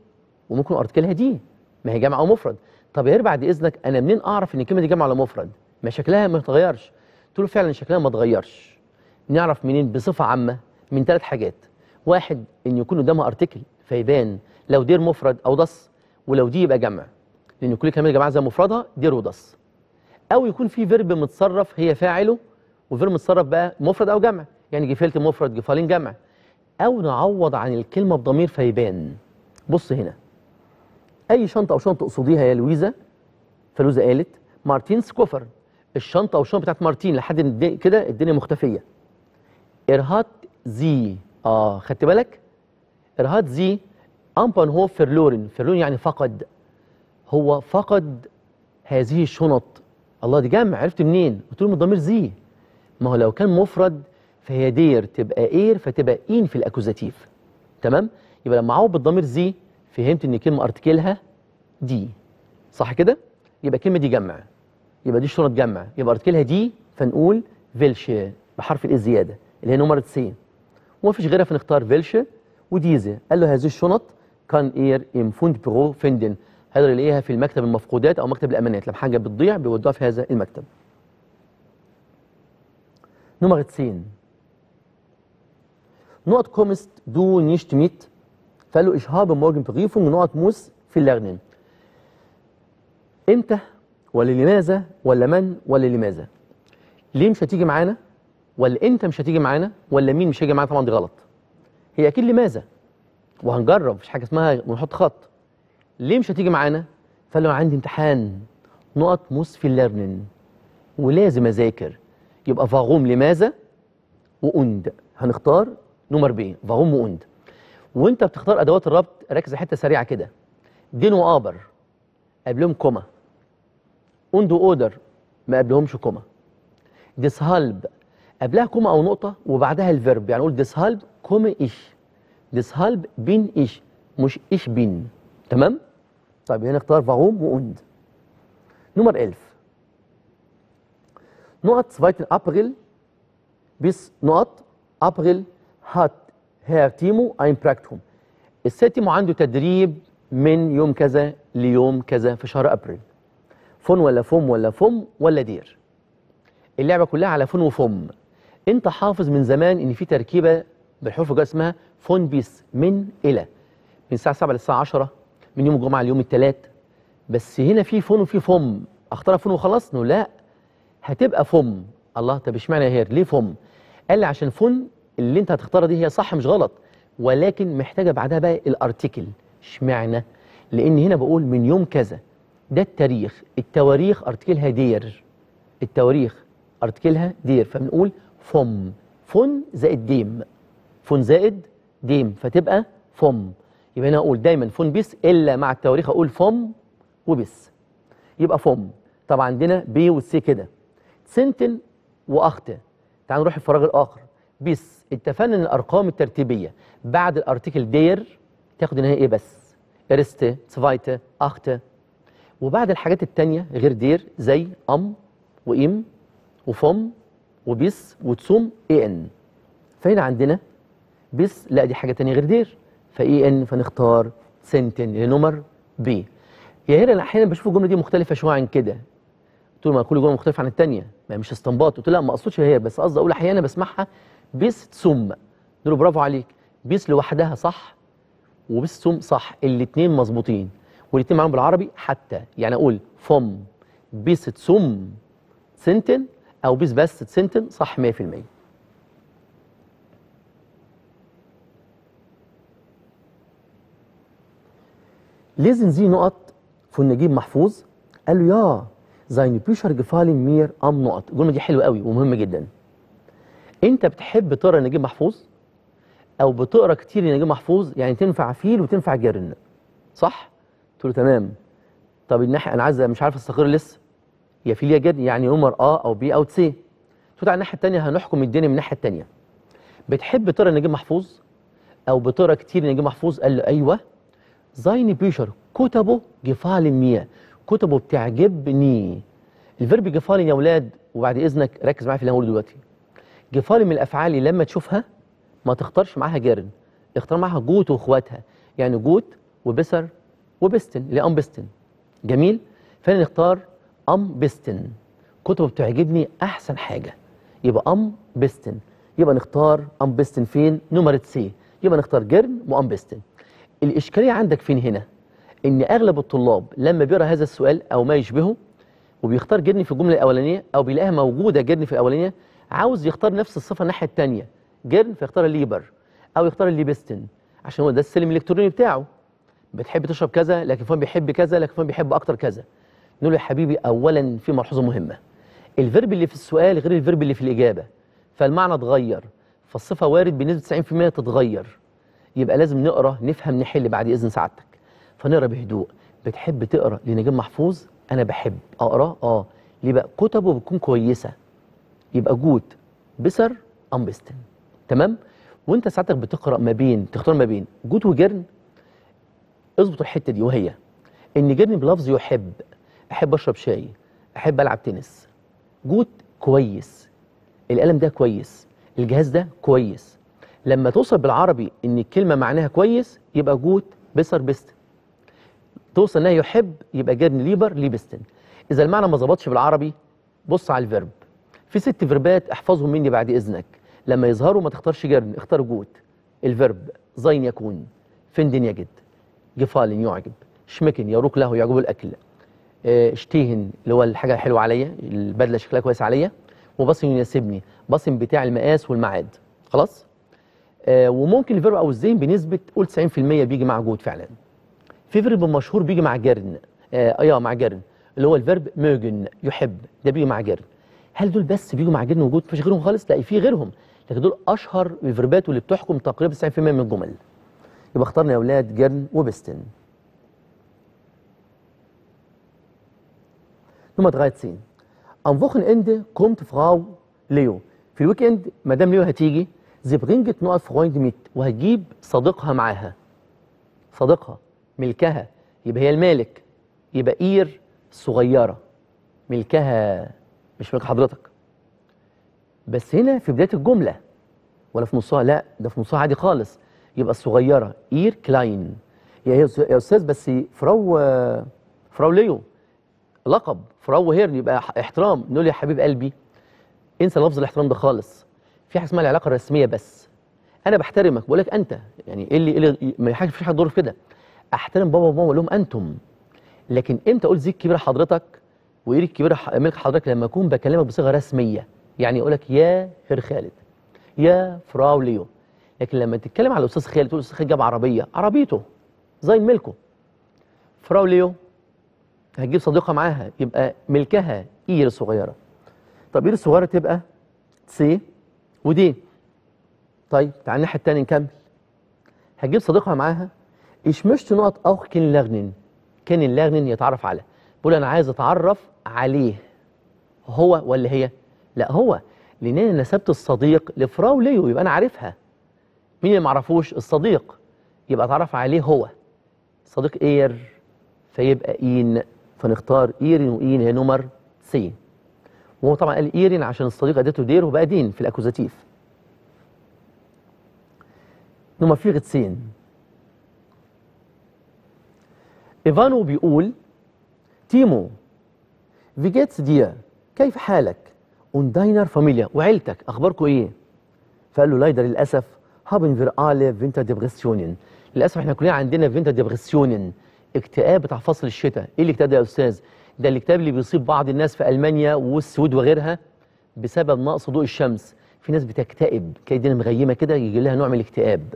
وممكن ارتكلها دي ما هي جمع او مفرد طب يا غير بعد اذنك انا منين اعرف ان الكلمه دي جمع ولا مفرد ما شكلها ما اتغيرش قلت له فعلا شكلها ما اتغيرش نعرف منين بصفه عامه من ثلاث حاجات واحد ان يكون قدامها ارتكل فيبان لو دير مفرد او ضص ولو دي يبقى جمع لان كل كلمه جماعه زي مفردها دير وضص او يكون في فيرب متصرف هي فاعله وفير متصرف بقى مفرد او جمع يعني جفلت مفرد جفالين جمع او نعوض عن الكلمه بضمير فيبان بص هنا اي شنطه او شنطه تقصديها يا لويزا فلوزا قالت مارتينز كوفر الشنطه او الشنطه بتاعت مارتين لحد كده الدنيا مختفيه ارهات زي اه خدت بالك ارهات زي امبان هو فرلورن فرلورن يعني فقد هو فقد هذه الشنط الله دي جمع عرفت منين قلت له الضمير زي ما هو لو كان مفرد فهي دير تبقى اير فتبقى اين في الاكوزاتيف تمام يبقى لما اعوض بالضمير زي فهمت ان الكلمه ارتكلها دي صح كده يبقى الكلمه دي جمع يبقى دي شرط جمع يبقى ارتكلها دي فنقول فيلش بحرف الاي زياده اللي هي نمرة وما ومفيش غيرها فنختار فيلش وديزه قال له هذه الشنط كان اير ام فوند برو فندن هقدر يلاقيها في المكتب المفقودات او مكتب الامانات لما حاجه بتضيع بيودوها في هذا المكتب Nummer 10 Nord kommst du nicht mit, فقال له ich habe morgen Prüfung موس Nord muss viel lernen. امتى ولا لماذا ولا من ولا لماذا؟ ليه مش هتيجي معانا؟ ولا انت مش هتيجي معانا؟ ولا مين مش هيجي معانا؟ طبعا دي غلط. هي اكيد لماذا؟ وهنجرب مفيش حاجه اسمها ونحط خط. ليه مش هتيجي معانا؟ فقال له عندي امتحان نقط موس في الليرنين ولازم اذاكر يبقى فاغوم لماذا واند هنختار نمر 40 فاغوم واند وانت بتختار ادوات الربط ركز حته سريعه كده دين وابر قبلهم كوما اند واودر ما قبلهمش كوما ديسهالب قبلها كوما او نقطه وبعدها الفيرب يعني قول ديسهالب كوما ايش ديسهالب بين ايش مش ايش بين تمام طيب هنا اختار فاغوم واند نمر 1000 نقط zweiten April bis نقط أبريل hat Herr Timo ein Praktikum. السيد تيمو عنده تدريب من يوم كذا ليوم كذا في شهر أبريل. فون ولا فم ولا فم ولا دير. اللعبة كلها على فون وفم. أنت حافظ من زمان إن في تركيبة بالحروف الجاية اسمها فون بيس من إلى. من الساعة 7 للساعة 10 من يوم الجمعة ليوم الثلاث. بس هنا في فون وفي فم. اختار فون وخلاص؟ لا هتبقى فم الله طب اشمعنى هير ليه فم قال لي عشان فن اللي انت هتختارها دي هي صح مش غلط ولكن محتاجه بعدها بقى الارتيكل اشمعنى لان هنا بقول من يوم كذا ده التاريخ التواريخ ارتكلها دير التواريخ ارتكلها دير فبنقول فم فن زائد ديم فن زائد ديم فتبقى فم يبقى انا اقول دايما فن بس الا مع التواريخ اقول فم وبس يبقى فم طبعا عندنا بي والسي كده سنتن واخطئ تعال نروح الفراغ الاخر بيس اتفقنا ان الارقام الترتيبيه بعد الارتكل دير تاخد ان هي ايه بس ارست سفايت اخت وبعد الحاجات التانية غير دير زي ام وام وفم وبيس وتسوم اي ان فهنا عندنا بيس لا دي حاجه تانية غير دير فاي ان فنختار سنتن لنمر بي يا هنا احيانا بشوف الجمله دي مختلفه شويه عن كده قلت له ما كل جمله مختلفه عن الثانيه ما يعني مش استنباط قلت له لا ما اقصدش هي بس قصدي اقول احيانا بسمعها بيس ثم قلت له برافو عليك بيس لوحدها صح وبيس ثم صح الاثنين مظبوطين والاثنين معاهم بالعربي حتى يعني اقول فم بيس ثم سنتن او بيس بس سنتن صح 100% لازم زي نقط في النجيب محفوظ قال له يا زين بيشر جفالين مير ام نقط الجمله دي حلوه قوي ومهمه جدا انت بتحب تقرا نجيب محفوظ او بتقرا كتير لنجيب محفوظ يعني تنفع فيل وتنفع جرن صح قلت له تمام طب الناحيه انا عايز مش عارف استقر لسه يا فيل يا جرن يعني عمر اه او بي او سي تقول على الناحيه الثانيه هنحكم الدنيا من الناحيه الثانيه بتحب تقرا نجيب محفوظ او بتقرا كتير لنجيب محفوظ قال له ايوه زين بيشر كتبه جفال مية كتبه بتعجبني الفيرب جفالي يا اولاد وبعد اذنك ركز معايا في اللي هقوله دلوقتي جفالي من الافعال اللي لما تشوفها ما تختارش معاها جرن اختار معاها جوت واخواتها يعني جوت وبسر وبستن اللي ام بستن جميل فانا نختار ام بستن كتبه بتعجبني احسن حاجه يبقى ام بستن يبقى نختار ام بستن فين نمره سي يبقى نختار جرن وام بستن الاشكاليه عندك فين هنا ان اغلب الطلاب لما بيقرا هذا السؤال او ما يشبهه وبيختار جرن في الجمله الاولانيه او بيلاقيها موجوده جرن في الاولانيه عاوز يختار نفس الصفه الناحيه الثانيه جرن فيختار الليبر او يختار الليبستن عشان هو ده السلم الالكتروني بتاعه بتحب تشرب كذا لكن فلان بيحب كذا لكن فلان بيحب اكتر كذا نقول له يا حبيبي اولا في ملحوظه مهمه الفيرب اللي في السؤال غير الفيرب اللي في الاجابه فالمعنى اتغير فالصفه وارد بنسبه 90% تتغير يبقى لازم نقرا نفهم نحل بعد اذن سعادتك فنقرا بهدوء بتحب تقرا لنجيب محفوظ انا بحب اقراه اه ليه بقى كتبه بتكون كويسه يبقى جود بسر بستن تمام وانت ساعتك بتقرا ما بين تختار ما بين جود وجرن اظبط الحته دي وهي ان جرن بلفظ يحب احب اشرب شاي احب العب تنس جود كويس القلم ده كويس الجهاز ده كويس لما توصل بالعربي ان الكلمه معناها كويس يبقى جود بسر بست توصل انها يحب يبقى جيرن ليبر ليبستن اذا المعنى ما ظبطش بالعربي بص على الفيرب في ست فيربات احفظهم مني بعد اذنك لما يظهروا ما تختارش جيرن اختار جوت الفيرب زين يكون فندن يجد جفالن يعجب شمكن يروق له يعجبه الاكل اشتهن آه، اللي هو الحاجه الحلوه عليا البدله شكلها كويس عليا وبصم يناسبني بصم بتاع المقاس والميعاد خلاص آه وممكن الفيرب او الزين بنسبه قول 90% بيجي مع جود فعلا في فيرب مشهور بيجي مع جرن اه, ايوه مع جرن اللي هو الفيرب موجن يحب ده بيجي مع جرن هل دول بس بيجوا مع جرن وجود مفيش غيرهم خالص لا في غيرهم لكن دول اشهر فيربات واللي بتحكم تقريبا 90% من الجمل يبقى اخترنا يا اولاد جرن وبستن سين 13 فوخن اند كومت فراو ليو في الويك اند مدام ليو هتيجي زي برينجت نقط فرويند ميت وهتجيب صديقها معاها. صديقها ملكها يبقى هي المالك يبقى إير صغيرة ملكها مش ملك حضرتك بس هنا في بداية الجملة ولا في نصها لا ده في نصها عادي خالص يبقى الصغيرة إير كلاين يا أستاذ بس فراو فراو ليو لقب فراو هيرن يبقى احترام نقول يا حبيب قلبي انسى لفظ الاحترام ده خالص في حاجه اسمها العلاقه الرسميه بس انا بحترمك بقول لك انت يعني ايه اللي, إيه اللي ما فيش حاجه تضر في كده احترم بابا وماما واقول لهم انتم لكن امتى اقول زيك كبير حضرتك وايريك كبير ملك حضرتك لما اكون بكلمك بصيغه رسميه يعني اقول لك يا خير خالد يا فراو ليو لكن لما تتكلم على الاستاذ خالد تقول الاستاذ خالد جاب عربيه عربيته زي ملكه فراو ليو هتجيب صديقه معاها يبقى ملكها اير صغيره طب اير الصغيره تبقى سي ودي طيب تعالى الناحيه الثانيه نكمل هتجيب صديقها معاها ايش möchte نقط auch كن kennenlernen يتعرف على بقول أنا عايز أتعرف عليه هو ولا هي؟ لا هو لأن أنا نسبت الصديق لفراو ليو يبقى أنا عارفها مين اللي معرفوش؟ الصديق يبقى أتعرف عليه هو صديق إير فيبقى إين فنختار إيرين وإين هي نمر سين وهو طبعا قال إيرين عشان الصديق أديته دير وبقى دين في الأكوزاتيف نمر فيغت سين إيفانو بيقول تيمو فيجيتس ديا كيف حالك؟ اون داينر فاميليا وعيلتك أخباركم إيه؟ فقال له لايدر للأسف هابن فير آلي فينتا ديبغسيونين للأسف إحنا كلنا عندنا فينتا ديبغسيونين اكتئاب بتاع فصل الشتاء إيه الاكتئاب ده يا أستاذ؟ ده الاكتئاب اللي بيصيب بعض الناس في ألمانيا والسويد وغيرها بسبب نقص ضوء الشمس في ناس بتكتئب كايدينا مغيمة كده يجي لها نوع من الاكتئاب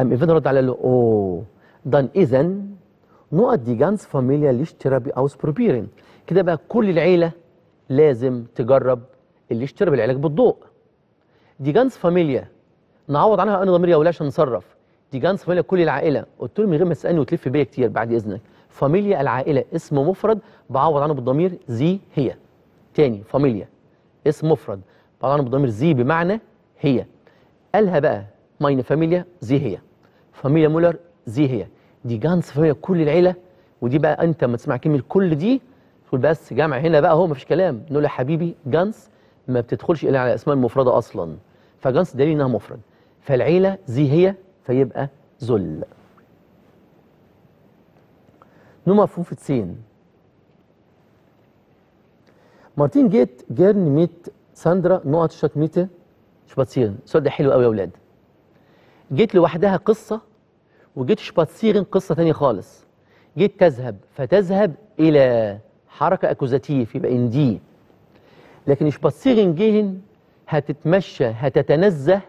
أم إيفان رد على له أوه دان إذن نقط دي die فاميليا ليشترابي اوس ausprobieren. كده بقى كل العيلة لازم تجرب الليشترب العلاج بالضوء. دي جانس فاميليا نعوض عنها انا ضمير يا ولاد عشان نصرف. دي جانس فاميليا كل العائلة قلت له من غير ما تسألني وتلف بيا كتير بعد إذنك. فاميليا العائلة اسم مفرد بعوض عنه بالضمير زي هي. تاني فاميليا اسم مفرد بعوض عنه بالضمير زي بمعنى هي. قالها بقى ماين فاميليا زي هي. فاميليا مولر زي هي. دي جانس هي كل العيله ودي بقى انت لما تسمع كلمه كل دي تقول بس جمع هنا بقى هو مفيش كلام نقول يا حبيبي جانس ما بتدخلش الا على اسماء المفرده اصلا فجانس دليل انها مفرد فالعيله زي هي فيبقى ذل نو مفهوم في تسين مارتين جيت جيرن ميت ساندرا نقط شات ميته شباتسين السؤال ده حلو قوي يا اولاد جيت لوحدها قصه وجيت شباتسيغن قصه ثانيه خالص جيت تذهب فتذهب الى حركه اكوزاتيف يبقى ان دي لكن شباتسيغن جهن هتتمشى هتتنزه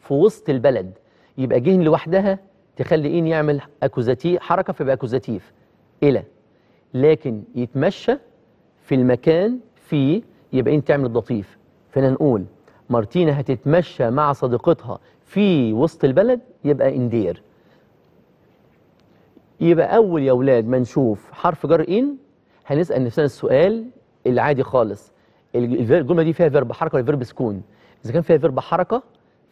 في وسط البلد يبقى جهن لوحدها تخلي ان يعمل اكوزاتيف حركه فيبقى اكوزاتيف الى لكن يتمشى في المكان فيه يبقى ان تعمل الضطيف فانا نقول مارتينا هتتمشى مع صديقتها في وسط البلد يبقى اندير يبقى أول يا أولاد ما نشوف حرف جر إن هنسأل نفسنا السؤال العادي خالص الجملة دي فيها فيرب حركة ولا فيرب سكون إذا كان فيها فيرب حركة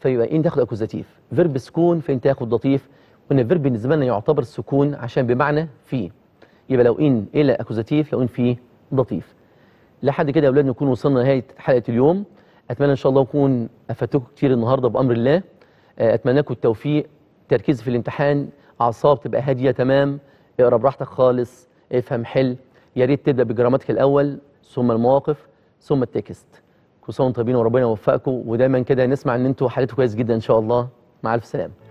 فيبقى إن تاخد أكوزاتيف فيرب سكون فإن تاخد لطيف وإن الفيرب بالنسبة لنا يعتبر سكون عشان بمعنى في يبقى لو إن إلى أكوزاتيف لو إن في لطيف لحد كده يا أولاد نكون وصلنا لنهاية حلقة اليوم أتمنى إن شاء الله أكون أفدتكم كتير النهاردة بأمر الله أتمنى لكم التوفيق تركيز في الامتحان اعصاب تبقى هاديه تمام اقرا براحتك خالص افهم حل يا ريت تبدا بجراماتك الاول ثم المواقف ثم التكست كل سنه وانتم طيبين وربنا يوفقكم ودايما كده نسمع ان انتوا حالتكم كويس جدا ان شاء الله مع الف سلامه